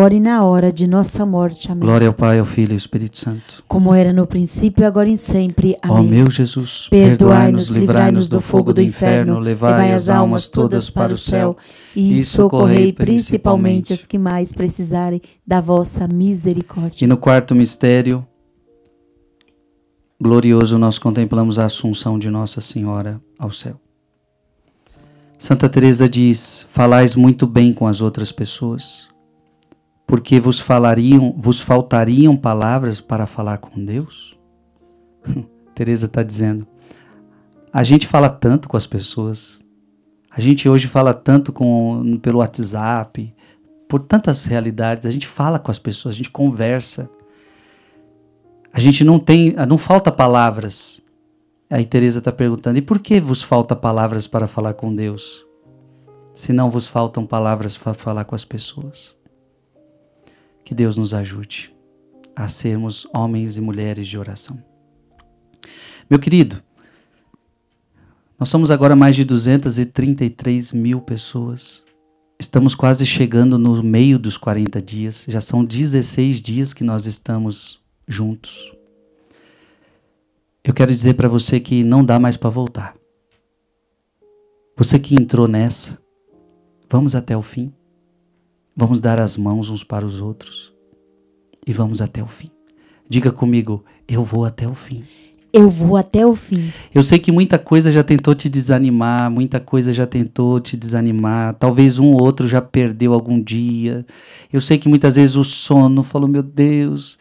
S2: agora e na hora de nossa morte. Amém. Glória
S1: ao Pai, ao Filho e ao Espírito Santo.
S2: Como era no princípio, agora e sempre. Amém. Ó meu Jesus, perdoai-nos, livrai-nos do fogo do inferno, levai as almas todas para o céu e socorrei principalmente as que mais precisarem da vossa misericórdia. E no
S1: quarto mistério glorioso, nós contemplamos a assunção de Nossa Senhora ao céu. Santa Teresa diz: "Falais muito bem com as outras pessoas, porque vos falariam, vos faltariam palavras para falar com Deus? [LAUGHS] Teresa está dizendo. A gente fala tanto com as pessoas. A gente hoje fala tanto com, pelo WhatsApp, por tantas realidades. A gente fala com as pessoas, a gente conversa. A gente não tem, não falta palavras. Aí Teresa está perguntando: e por que vos falta palavras para falar com Deus? Se não vos faltam palavras para falar com as pessoas? Que Deus nos ajude a sermos homens e mulheres de oração. Meu querido, nós somos agora mais de 233 mil pessoas. Estamos quase chegando no meio dos 40 dias. Já são 16 dias que nós estamos juntos. Eu quero dizer para você que não dá mais para voltar. Você que entrou nessa, vamos até o fim. Vamos dar as mãos uns para os outros e vamos até o fim. Diga comigo, eu vou até o fim.
S2: Eu vou até o fim.
S1: Eu sei que muita coisa já tentou te desanimar, muita coisa já tentou te desanimar. Talvez um ou outro já perdeu algum dia. Eu sei que muitas vezes o sono falou, meu Deus.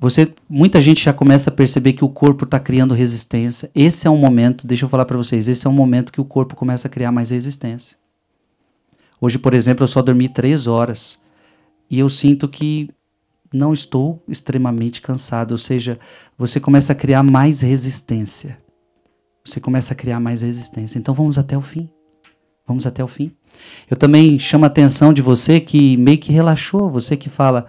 S1: Você, muita gente já começa a perceber que o corpo está criando resistência. Esse é um momento, deixa eu falar para vocês, esse é um momento que o corpo começa a criar mais resistência. Hoje, por exemplo, eu só dormi três horas e eu sinto que não estou extremamente cansado. Ou seja, você começa a criar mais resistência. Você começa a criar mais resistência. Então vamos até o fim. Vamos até o fim. Eu também chamo a atenção de você que meio que relaxou, você que fala.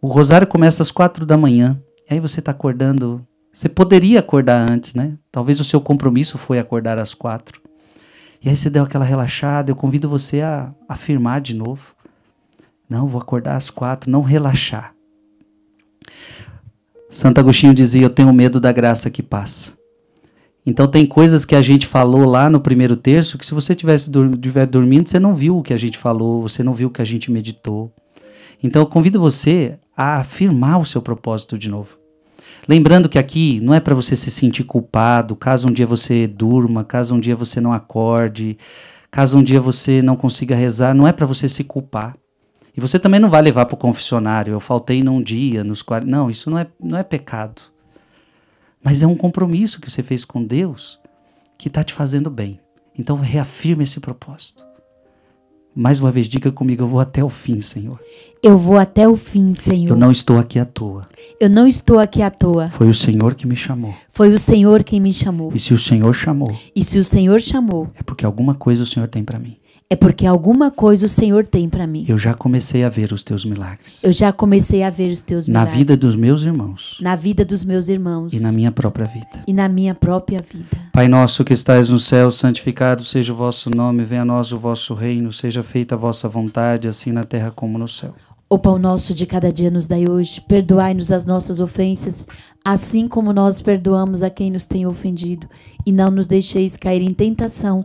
S1: O rosário começa às quatro da manhã. E aí você está acordando. Você poderia acordar antes, né? Talvez o seu compromisso foi acordar às quatro. E aí você deu aquela relaxada, eu convido você a afirmar de novo. Não, vou acordar às quatro, não relaxar. Santo Agostinho dizia: Eu tenho medo da graça que passa. Então, tem coisas que a gente falou lá no primeiro terço que, se você tivesse estiver dormindo, você não viu o que a gente falou, você não viu o que a gente meditou. Então, eu convido você a afirmar o seu propósito de novo. Lembrando que aqui não é para você se sentir culpado, caso um dia você durma, caso um dia você não acorde, caso um dia você não consiga rezar, não é para você se culpar. E você também não vai levar para o confessionário, eu faltei num dia, nos quatro. Não, isso não é, não é pecado. Mas é um compromisso que você fez com Deus que está te fazendo bem. Então reafirma esse propósito. Mais uma vez, diga comigo: eu vou até o fim, Senhor.
S2: Eu vou até o fim, Senhor. Eu não
S1: estou aqui à toa.
S2: Eu não estou aqui à toa.
S1: Foi o Senhor que me chamou.
S2: Foi o Senhor quem me chamou.
S1: E se o Senhor chamou?
S2: E se o Senhor chamou? É
S1: porque alguma coisa o Senhor tem para mim
S2: é porque alguma coisa o Senhor tem para mim.
S1: Eu já comecei a ver os teus milagres.
S2: Eu já comecei a ver os teus milagres. Na vida
S1: dos meus irmãos.
S2: Na vida dos meus irmãos. E
S1: na minha própria vida.
S2: E na minha própria vida.
S1: Pai nosso que estais no céu, santificado seja o vosso nome, venha a nós o vosso reino, seja feita a vossa vontade, assim na terra como no céu.
S2: O pão nosso de cada dia nos dai hoje, perdoai-nos as nossas ofensas, assim como nós perdoamos a quem nos tem ofendido, e não nos deixeis cair em tentação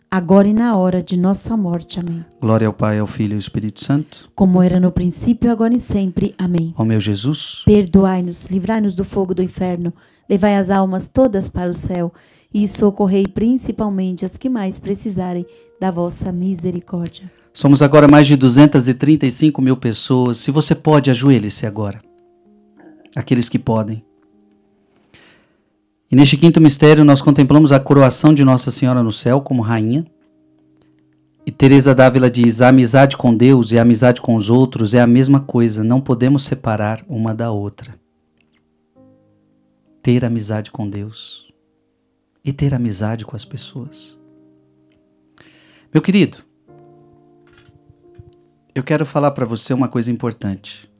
S2: agora e na hora de nossa morte. Amém.
S1: Glória ao Pai, ao Filho e ao Espírito Santo.
S2: Como era no princípio, agora e sempre. Amém. Ó meu Jesus, perdoai-nos, livrai-nos do fogo do inferno, levai as almas todas para o céu e socorrei principalmente as que mais precisarem da vossa misericórdia.
S1: Somos agora mais de 235 mil pessoas. Se você pode, ajoelhe-se agora. Aqueles que podem. E neste quinto mistério nós contemplamos a coroação de Nossa Senhora no céu como rainha. E Teresa Dávila diz: "A amizade com Deus e a amizade com os outros é a mesma coisa, não podemos separar uma da outra." Ter amizade com Deus e ter amizade com as pessoas. Meu querido, eu quero falar para você uma coisa importante.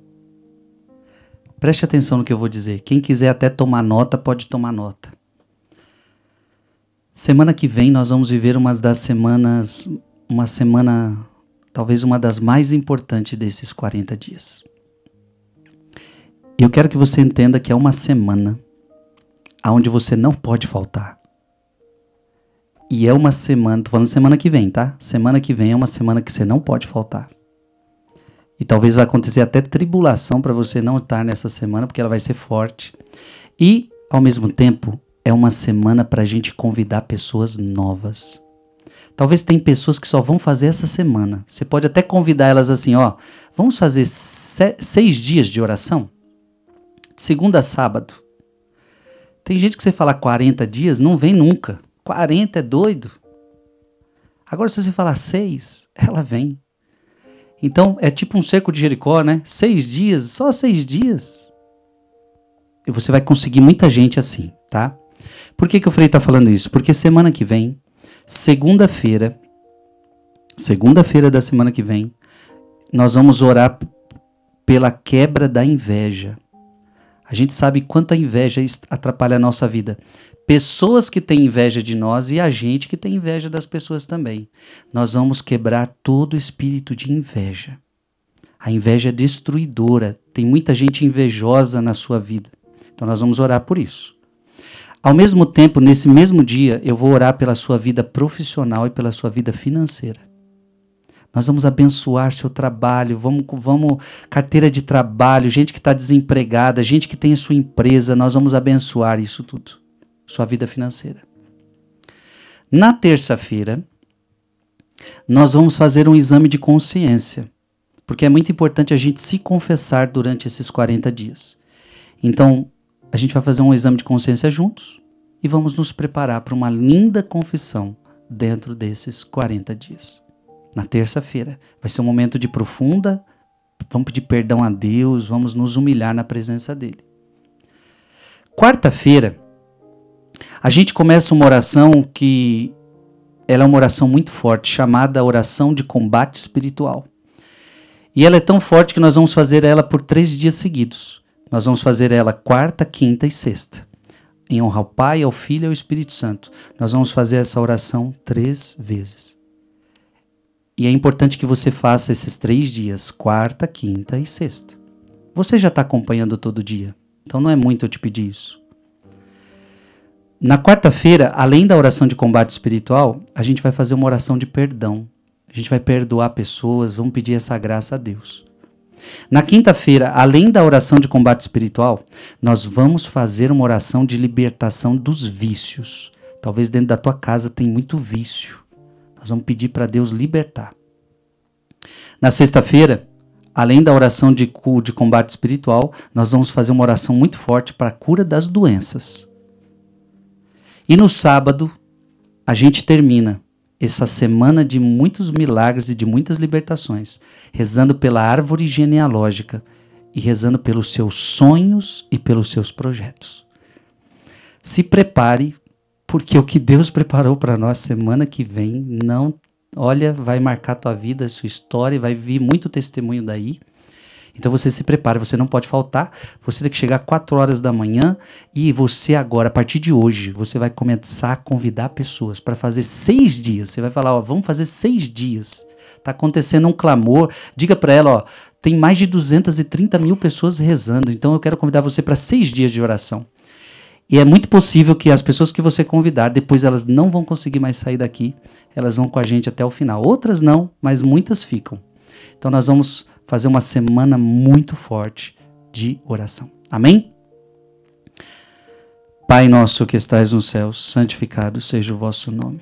S1: Preste atenção no que eu vou dizer. Quem quiser até tomar nota, pode tomar nota. Semana que vem nós vamos viver uma das semanas, uma semana, talvez uma das mais importantes desses 40 dias. E eu quero que você entenda que é uma semana aonde você não pode faltar. E é uma semana, tô falando semana que vem, tá? Semana que vem é uma semana que você não pode faltar. E talvez vai acontecer até tribulação para você não estar nessa semana, porque ela vai ser forte. E, ao mesmo tempo, é uma semana para a gente convidar pessoas novas. Talvez tem pessoas que só vão fazer essa semana. Você pode até convidar elas assim, ó, vamos fazer se seis dias de oração? De segunda a sábado. Tem gente que você fala 40 dias, não vem nunca. 40 é doido. Agora, se você falar seis, ela vem. Então é tipo um cerco de Jericó, né? Seis dias, só seis dias. E você vai conseguir muita gente assim, tá? Por que, que eu falei tá falando isso? Porque semana que vem, segunda-feira, segunda-feira da semana que vem, nós vamos orar pela quebra da inveja. A gente sabe quanto a inveja atrapalha a nossa vida pessoas que têm inveja de nós e a gente que tem inveja das pessoas também. Nós vamos quebrar todo espírito de inveja. A inveja é destruidora, tem muita gente invejosa na sua vida. Então nós vamos orar por isso. Ao mesmo tempo, nesse mesmo dia, eu vou orar pela sua vida profissional e pela sua vida financeira. Nós vamos abençoar seu trabalho, vamos, vamos carteira de trabalho, gente que está desempregada, gente que tem a sua empresa, nós vamos abençoar isso tudo sua vida financeira. Na terça-feira, nós vamos fazer um exame de consciência, porque é muito importante a gente se confessar durante esses 40 dias. Então, a gente vai fazer um exame de consciência juntos e vamos nos preparar para uma linda confissão dentro desses 40 dias. Na terça-feira, vai ser um momento de profunda, vamos pedir perdão a Deus, vamos nos humilhar na presença dele. Quarta-feira, a gente começa uma oração que ela é uma oração muito forte, chamada oração de combate espiritual. E ela é tão forte que nós vamos fazer ela por três dias seguidos. Nós vamos fazer ela quarta, quinta e sexta. Em honra ao Pai, ao Filho e ao Espírito Santo. Nós vamos fazer essa oração três vezes. E é importante que você faça esses três dias, quarta, quinta e sexta. Você já está acompanhando todo dia, então não é muito eu te pedir isso. Na quarta-feira, além da oração de combate espiritual, a gente vai fazer uma oração de perdão. A gente vai perdoar pessoas, vamos pedir essa graça a Deus. Na quinta-feira, além da oração de combate espiritual, nós vamos fazer uma oração de libertação dos vícios. Talvez dentro da tua casa tem muito vício. Nós vamos pedir para Deus libertar. Na sexta-feira, além da oração de, de combate espiritual, nós vamos fazer uma oração muito forte para a cura das doenças. E no sábado, a gente termina essa semana de muitos milagres e de muitas libertações, rezando pela árvore genealógica e rezando pelos seus sonhos e pelos seus projetos. Se prepare, porque o que Deus [LAUGHS] preparou para nós semana que vem não, olha, vai marcar tua vida, sua história, vai vir muito testemunho daí. Então você se prepara, você não pode faltar. Você tem que chegar 4 horas da manhã e você agora, a partir de hoje, você vai começar a convidar pessoas para fazer seis dias. Você vai falar, ó, vamos fazer seis dias. Tá acontecendo um clamor. Diga para ela, ó, tem mais de 230 mil pessoas rezando. Então eu quero convidar você para seis dias de oração. E é muito possível que as pessoas que você convidar, depois elas não vão conseguir mais sair daqui, elas vão com a gente até o final. Outras não, mas muitas ficam. Então nós vamos fazer uma semana muito forte de oração. Amém? Pai nosso que estais nos céus, santificado seja o vosso nome.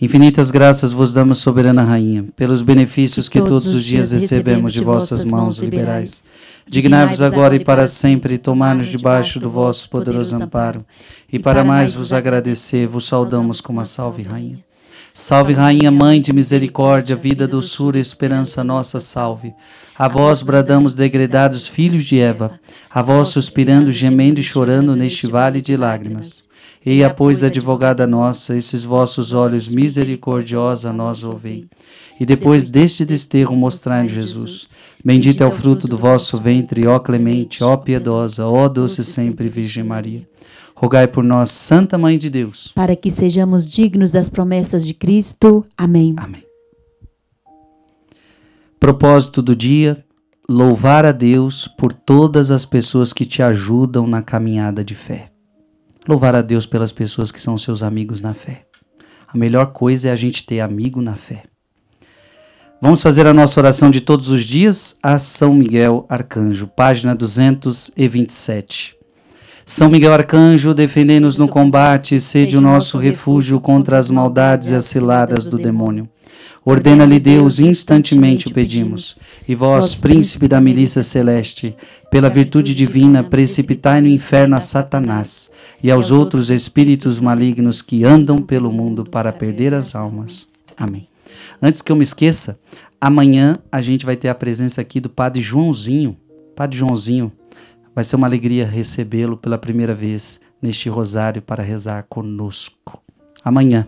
S1: Infinitas graças vos damos, soberana rainha, pelos benefícios que, que todos os dias recebemos de vossas mãos liberais. Dignai-vos agora e para sempre tomar-nos debaixo do vosso poderoso amparo. E para mais vos agradecer, vos saudamos como a salve rainha. Salve, Rainha, Mãe de misericórdia, vida, doçura e esperança nossa, salve. A vós bradamos, degredados filhos de Eva, a vós suspirando, gemendo e chorando neste vale de lágrimas. Eia, pois, advogada nossa, esses vossos olhos misericordiosa nós ouvem E depois deste desterro mostrai Jesus. Bendito é o é fruto do vosso ventre, ó clemente, ó piedosa, ó doce sempre Virgem Maria. Rogai por nós, Santa Mãe de Deus.
S2: Para que sejamos dignos das promessas de Cristo. Amém. Amém.
S1: Propósito do dia: louvar a Deus por todas as pessoas que te ajudam na caminhada de fé. Louvar a Deus pelas pessoas que são seus amigos na fé. A melhor coisa é a gente ter amigo na fé. Vamos fazer a nossa oração de todos os dias a São Miguel Arcanjo, página 227. São Miguel Arcanjo, defendê nos no combate, sede o nosso refúgio contra as maldades e as ciladas do demônio. Ordena-lhe Deus, instantemente o pedimos e vós, príncipe da milícia celeste, pela virtude divina, precipitai no inferno a Satanás e aos outros espíritos malignos que andam pelo mundo para perder as almas. Amém. Antes que eu me esqueça, amanhã a gente vai ter a presença aqui do Padre Joãozinho. Padre Joãozinho, vai ser uma alegria recebê-lo pela primeira vez neste rosário para rezar conosco. Amanhã.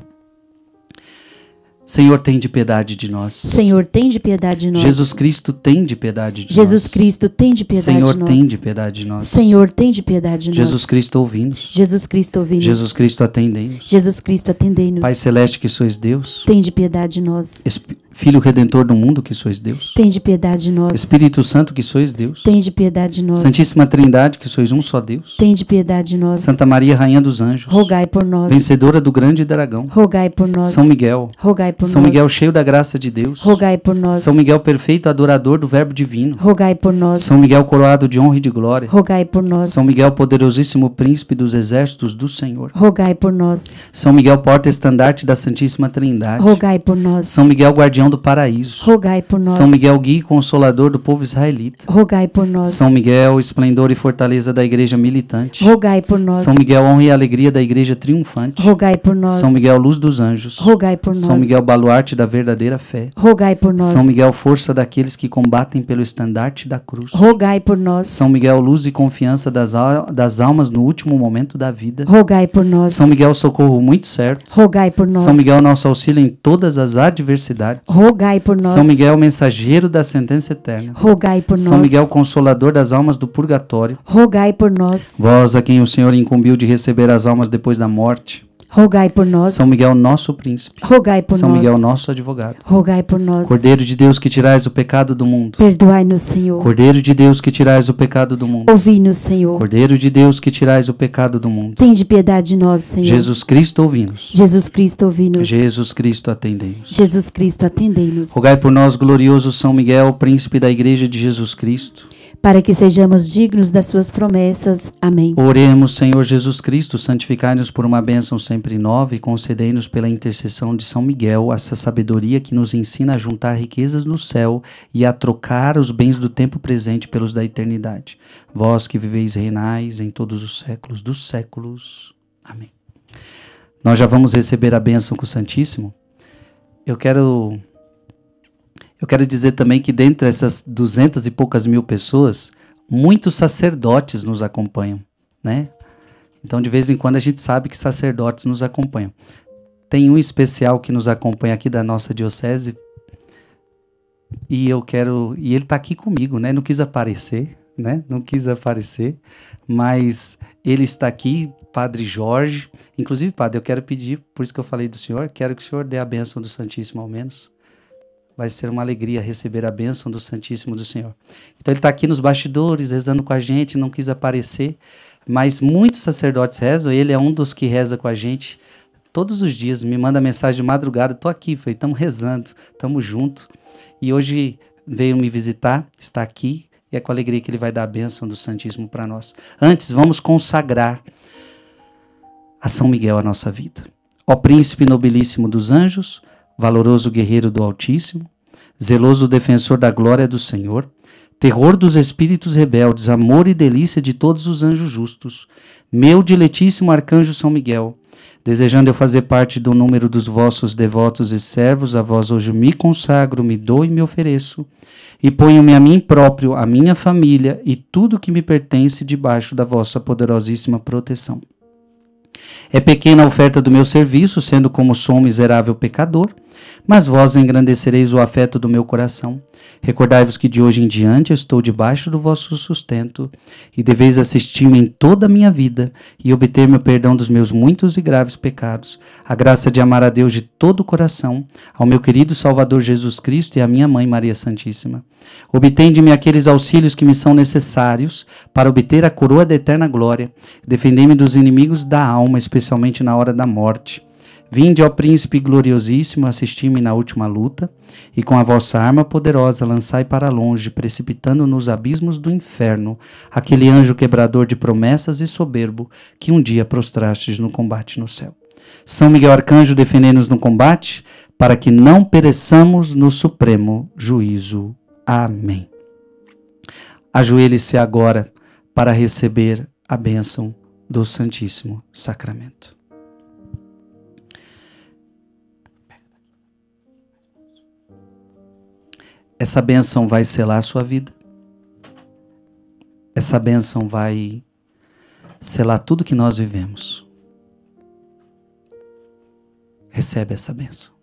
S1: Senhor, tem de piedade de nós. Senhor,
S2: tem de piedade de nós. Jesus
S1: Cristo tem de piedade de Jesus
S2: nós. Cristo tem de piedade Senhor, de nós. Senhor tem de piedade de nós. Senhor, tem de piedade de nós. Jesus
S1: Cristo ouvindo
S2: Jesus Cristo ouvindo Jesus
S1: Cristo atendendo Jesus
S2: Cristo atendendo Pai
S1: celeste que sois Deus.
S2: Tem de piedade de nós. Esp
S1: Filho redentor do mundo, que sois Deus.
S2: Tem de piedade de nós. Espírito
S1: Santo, que sois Deus. Tem de piedade de nós. Santíssima Trindade, que sois um só Deus.
S2: Tem de piedade de nós. Santa
S1: Maria, Rainha dos Anjos.
S2: Rogai por nós.
S1: Vencedora do grande dragão.
S2: Rogai por nós. São Miguel. Rogai por São nós. Miguel
S1: cheio da graça de Deus.
S2: Rogai por nós. São
S1: Miguel perfeito adorador do verbo divino.
S2: Rogai por nós. São
S1: Miguel coroado de honra e de glória.
S2: Rogai por nós. São
S1: Miguel poderosíssimo príncipe dos exércitos do Senhor.
S2: Rogai por nós.
S1: São Miguel porta estandarte da Santíssima Trindade.
S2: Rogai por nós. São
S1: Miguel guardião região do paraíso.
S2: Rogai por nós. São Miguel
S1: Guia e Consolador do povo israelita.
S2: Rogai por nós. São
S1: Miguel, esplendor e fortaleza da igreja militante.
S2: Rogai por nós. São
S1: Miguel, honra e alegria da igreja triunfante.
S2: Rogai por nós. São
S1: Miguel, luz dos anjos. Rogai por nós. São Miguel, baluarte da verdadeira fé.
S2: Rogai por nós. São
S1: Miguel, força daqueles que combatem pelo estandarte da cruz.
S2: Rogai por nós.
S1: São Miguel, luz e confiança das, al das almas no último momento da vida.
S2: Rogai por nós. São
S1: Miguel, socorro muito certo.
S2: Rogai por nós. São
S1: Miguel, nosso auxílio em todas as adversidades.
S2: Rogai por nós. São
S1: Miguel, mensageiro da sentença eterna. Rogai por São nós. São Miguel, consolador das almas do purgatório.
S2: Rogai por nós. Vós
S1: a quem o Senhor incumbiu de receber as almas depois da morte
S2: Rogai por nós. São
S1: Miguel, nosso príncipe.
S2: Rogai por São nós. São Miguel,
S1: nosso advogado.
S2: Rogai por nós.
S1: Cordeiro de Deus que tirais o pecado do mundo.
S2: Perdoai-nos, Senhor.
S1: Cordeiro de Deus que tirais o pecado do mundo.
S2: Ouvi-nos, Senhor.
S1: Cordeiro de Deus que tirais o pecado do mundo.
S2: Tende piedade de nós, Senhor. Jesus
S1: Cristo, ouvi-nos.
S2: Jesus Cristo, ouvi-nos.
S1: Jesus Cristo, atendei-nos.
S2: Jesus Cristo, atendei-nos. Rogai
S1: por nós, glorioso São Miguel, príncipe da Igreja de Jesus Cristo
S2: para que sejamos dignos das suas promessas. Amém.
S1: Oremos, Senhor Jesus Cristo, santificai-nos por uma bênção sempre nova e concedei-nos pela intercessão de São Miguel essa sabedoria que nos ensina a juntar riquezas no céu e a trocar os bens do tempo presente pelos da eternidade. Vós que viveis reinais em todos os séculos dos séculos. Amém. Nós já vamos receber a bênção com o Santíssimo. Eu quero eu quero dizer também que dentre essas duzentas e poucas mil pessoas, muitos sacerdotes nos acompanham, né? Então, de vez em quando, a gente sabe que sacerdotes nos acompanham. Tem um especial que nos acompanha aqui da nossa diocese. E eu quero. E ele está aqui comigo, né? Não quis aparecer, né? Não quis aparecer, mas ele está aqui, Padre Jorge. Inclusive, Padre, eu quero pedir, por isso que eu falei do senhor, quero que o senhor dê a bênção do Santíssimo ao menos vai ser uma alegria receber a bênção do Santíssimo do Senhor. Então ele está aqui nos bastidores, rezando com a gente, não quis aparecer, mas muitos sacerdotes rezam, ele é um dos que reza com a gente todos os dias, me manda mensagem de madrugada, estou aqui, falei, estamos rezando, estamos juntos. E hoje veio me visitar, está aqui, e é com alegria que ele vai dar a bênção do Santíssimo para nós. Antes, vamos consagrar a São Miguel a nossa vida. Ó Príncipe Nobilíssimo dos Anjos, valoroso guerreiro do Altíssimo, zeloso defensor da glória do Senhor, terror dos espíritos rebeldes, amor e delícia de todos os anjos justos, meu diletíssimo arcanjo São Miguel, desejando eu fazer parte do número dos vossos devotos e servos, a vós hoje me consagro, me dou e me ofereço, e ponho-me a mim próprio, a minha família e tudo que me pertence debaixo da vossa poderosíssima proteção. É pequena a oferta do meu serviço, sendo como sou um miserável pecador, mas vós engrandecereis o afeto do meu coração. Recordai-vos que de hoje em diante eu estou debaixo do vosso sustento, e deveis assistir-me em toda a minha vida e obter me o perdão dos meus muitos e graves pecados, a graça de amar a Deus de todo o coração, ao meu querido Salvador Jesus Cristo e à minha mãe Maria Santíssima. Obtende-me aqueles auxílios que me são necessários para obter a coroa da eterna glória. Defendei-me dos inimigos da alma alma, especialmente na hora da morte. Vinde, ó príncipe gloriosíssimo, assisti-me na última luta, e com a vossa arma poderosa lançai para longe, precipitando nos abismos do inferno, aquele anjo quebrador de promessas e soberbo que um dia prostrastes no combate no céu. São Miguel Arcanjo, defendei-nos no combate, para que não pereçamos no supremo juízo. Amém. Ajoelhe-se agora para receber a bênção do Santíssimo Sacramento. Essa benção vai selar a sua vida. Essa benção vai selar tudo que nós vivemos. Recebe essa benção.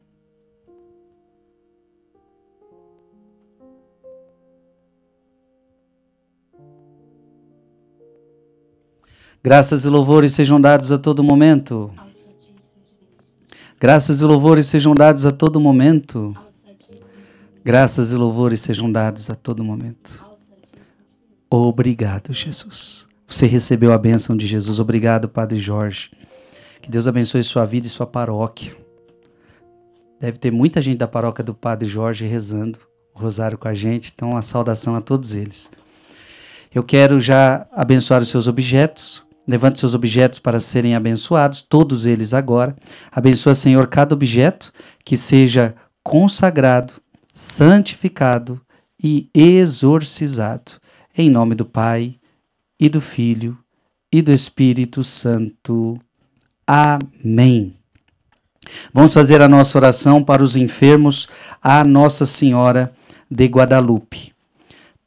S1: Graças e louvores sejam dados a todo momento. Graças e louvores sejam dados a todo momento. Graças e louvores sejam dados a todo momento. Obrigado, Jesus. Você recebeu a bênção de Jesus. Obrigado, Padre Jorge. Que Deus abençoe sua vida e sua paróquia. Deve ter muita gente da paróquia do Padre Jorge rezando o rosário com a gente. Então, a saudação a todos eles. Eu quero já abençoar os seus objetos. Levante seus objetos para serem abençoados, todos eles agora. Abençoa, Senhor, cada objeto que seja consagrado, santificado e exorcizado. Em nome do Pai, e do Filho, e do Espírito Santo. Amém. Vamos fazer a nossa oração para os enfermos à Nossa Senhora de Guadalupe.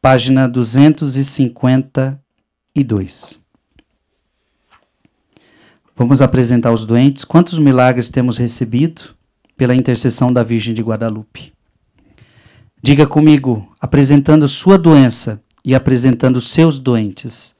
S1: Página 252. Vamos apresentar os doentes quantos milagres temos recebido pela intercessão da Virgem de Guadalupe. Diga comigo, apresentando sua doença e apresentando seus doentes.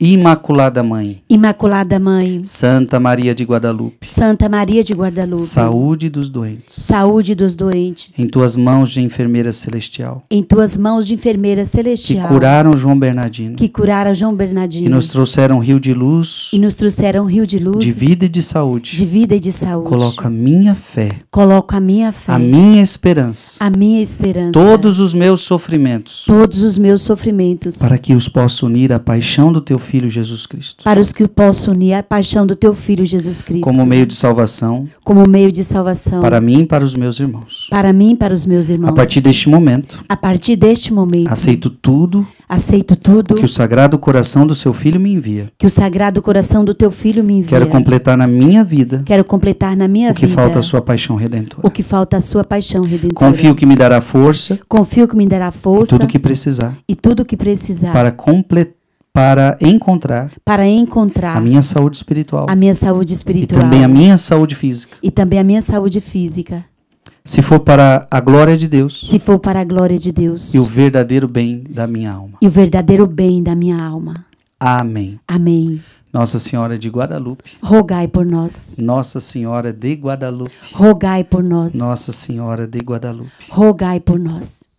S1: Imaculada Mãe.
S2: Imaculada Mãe.
S1: Santa Maria de Guadalupe.
S2: Santa Maria de Guadalupe.
S1: Saúde dos doentes.
S2: Saúde dos doentes.
S1: Em tuas mãos de enfermeira celestial.
S2: Em tuas mãos de enfermeira celestial. Que curaram
S1: João Bernardino. Que
S2: curaram João Bernardino. E nos
S1: trouxeram rio de luz.
S2: E nos trouxeram rio de luz. De
S1: vida e de saúde. De
S2: vida e de saúde. Coloco
S1: a minha fé.
S2: Coloco a minha fé.
S1: A minha esperança.
S2: A minha esperança.
S1: Todos os meus sofrimentos.
S2: Todos os meus sofrimentos. Para
S1: que os possa unir à paixão do teu filho Jesus Cristo.
S2: Para os que possam unir a paixão do teu filho Jesus Cristo. Como
S1: meio de salvação.
S2: Como meio de salvação. Para
S1: mim e para os meus irmãos.
S2: Para mim e para os meus irmãos. A partir
S1: deste momento.
S2: A partir deste momento. Aceito tudo. Aceito tudo. Que o
S1: sagrado coração do seu filho me envia.
S2: Que o sagrado coração do teu filho me envia. Quero completar
S1: na minha vida.
S2: Quero completar na minha vida. O que vida, falta a
S1: sua paixão redentora.
S2: O que falta a sua paixão redentora. Confio
S1: que me dará força.
S2: Confio que me dará força. E tudo que precisar. E tudo que precisar. Para
S1: completar para encontrar
S2: para encontrar a
S1: minha saúde espiritual a
S2: minha saúde espiritual e também a
S1: minha saúde física
S2: e também a minha saúde física
S1: se for para a glória de Deus se
S2: for para a glória de Deus e o
S1: verdadeiro bem da minha alma
S2: e o verdadeiro bem da minha alma
S1: amém amém nossa Senhora de Guadalupe.
S2: Rogai por nós.
S1: Nossa Senhora de Guadalupe.
S2: Rogai por nós. Nossa
S1: Senhora de Guadalupe.
S2: Rogai por nós.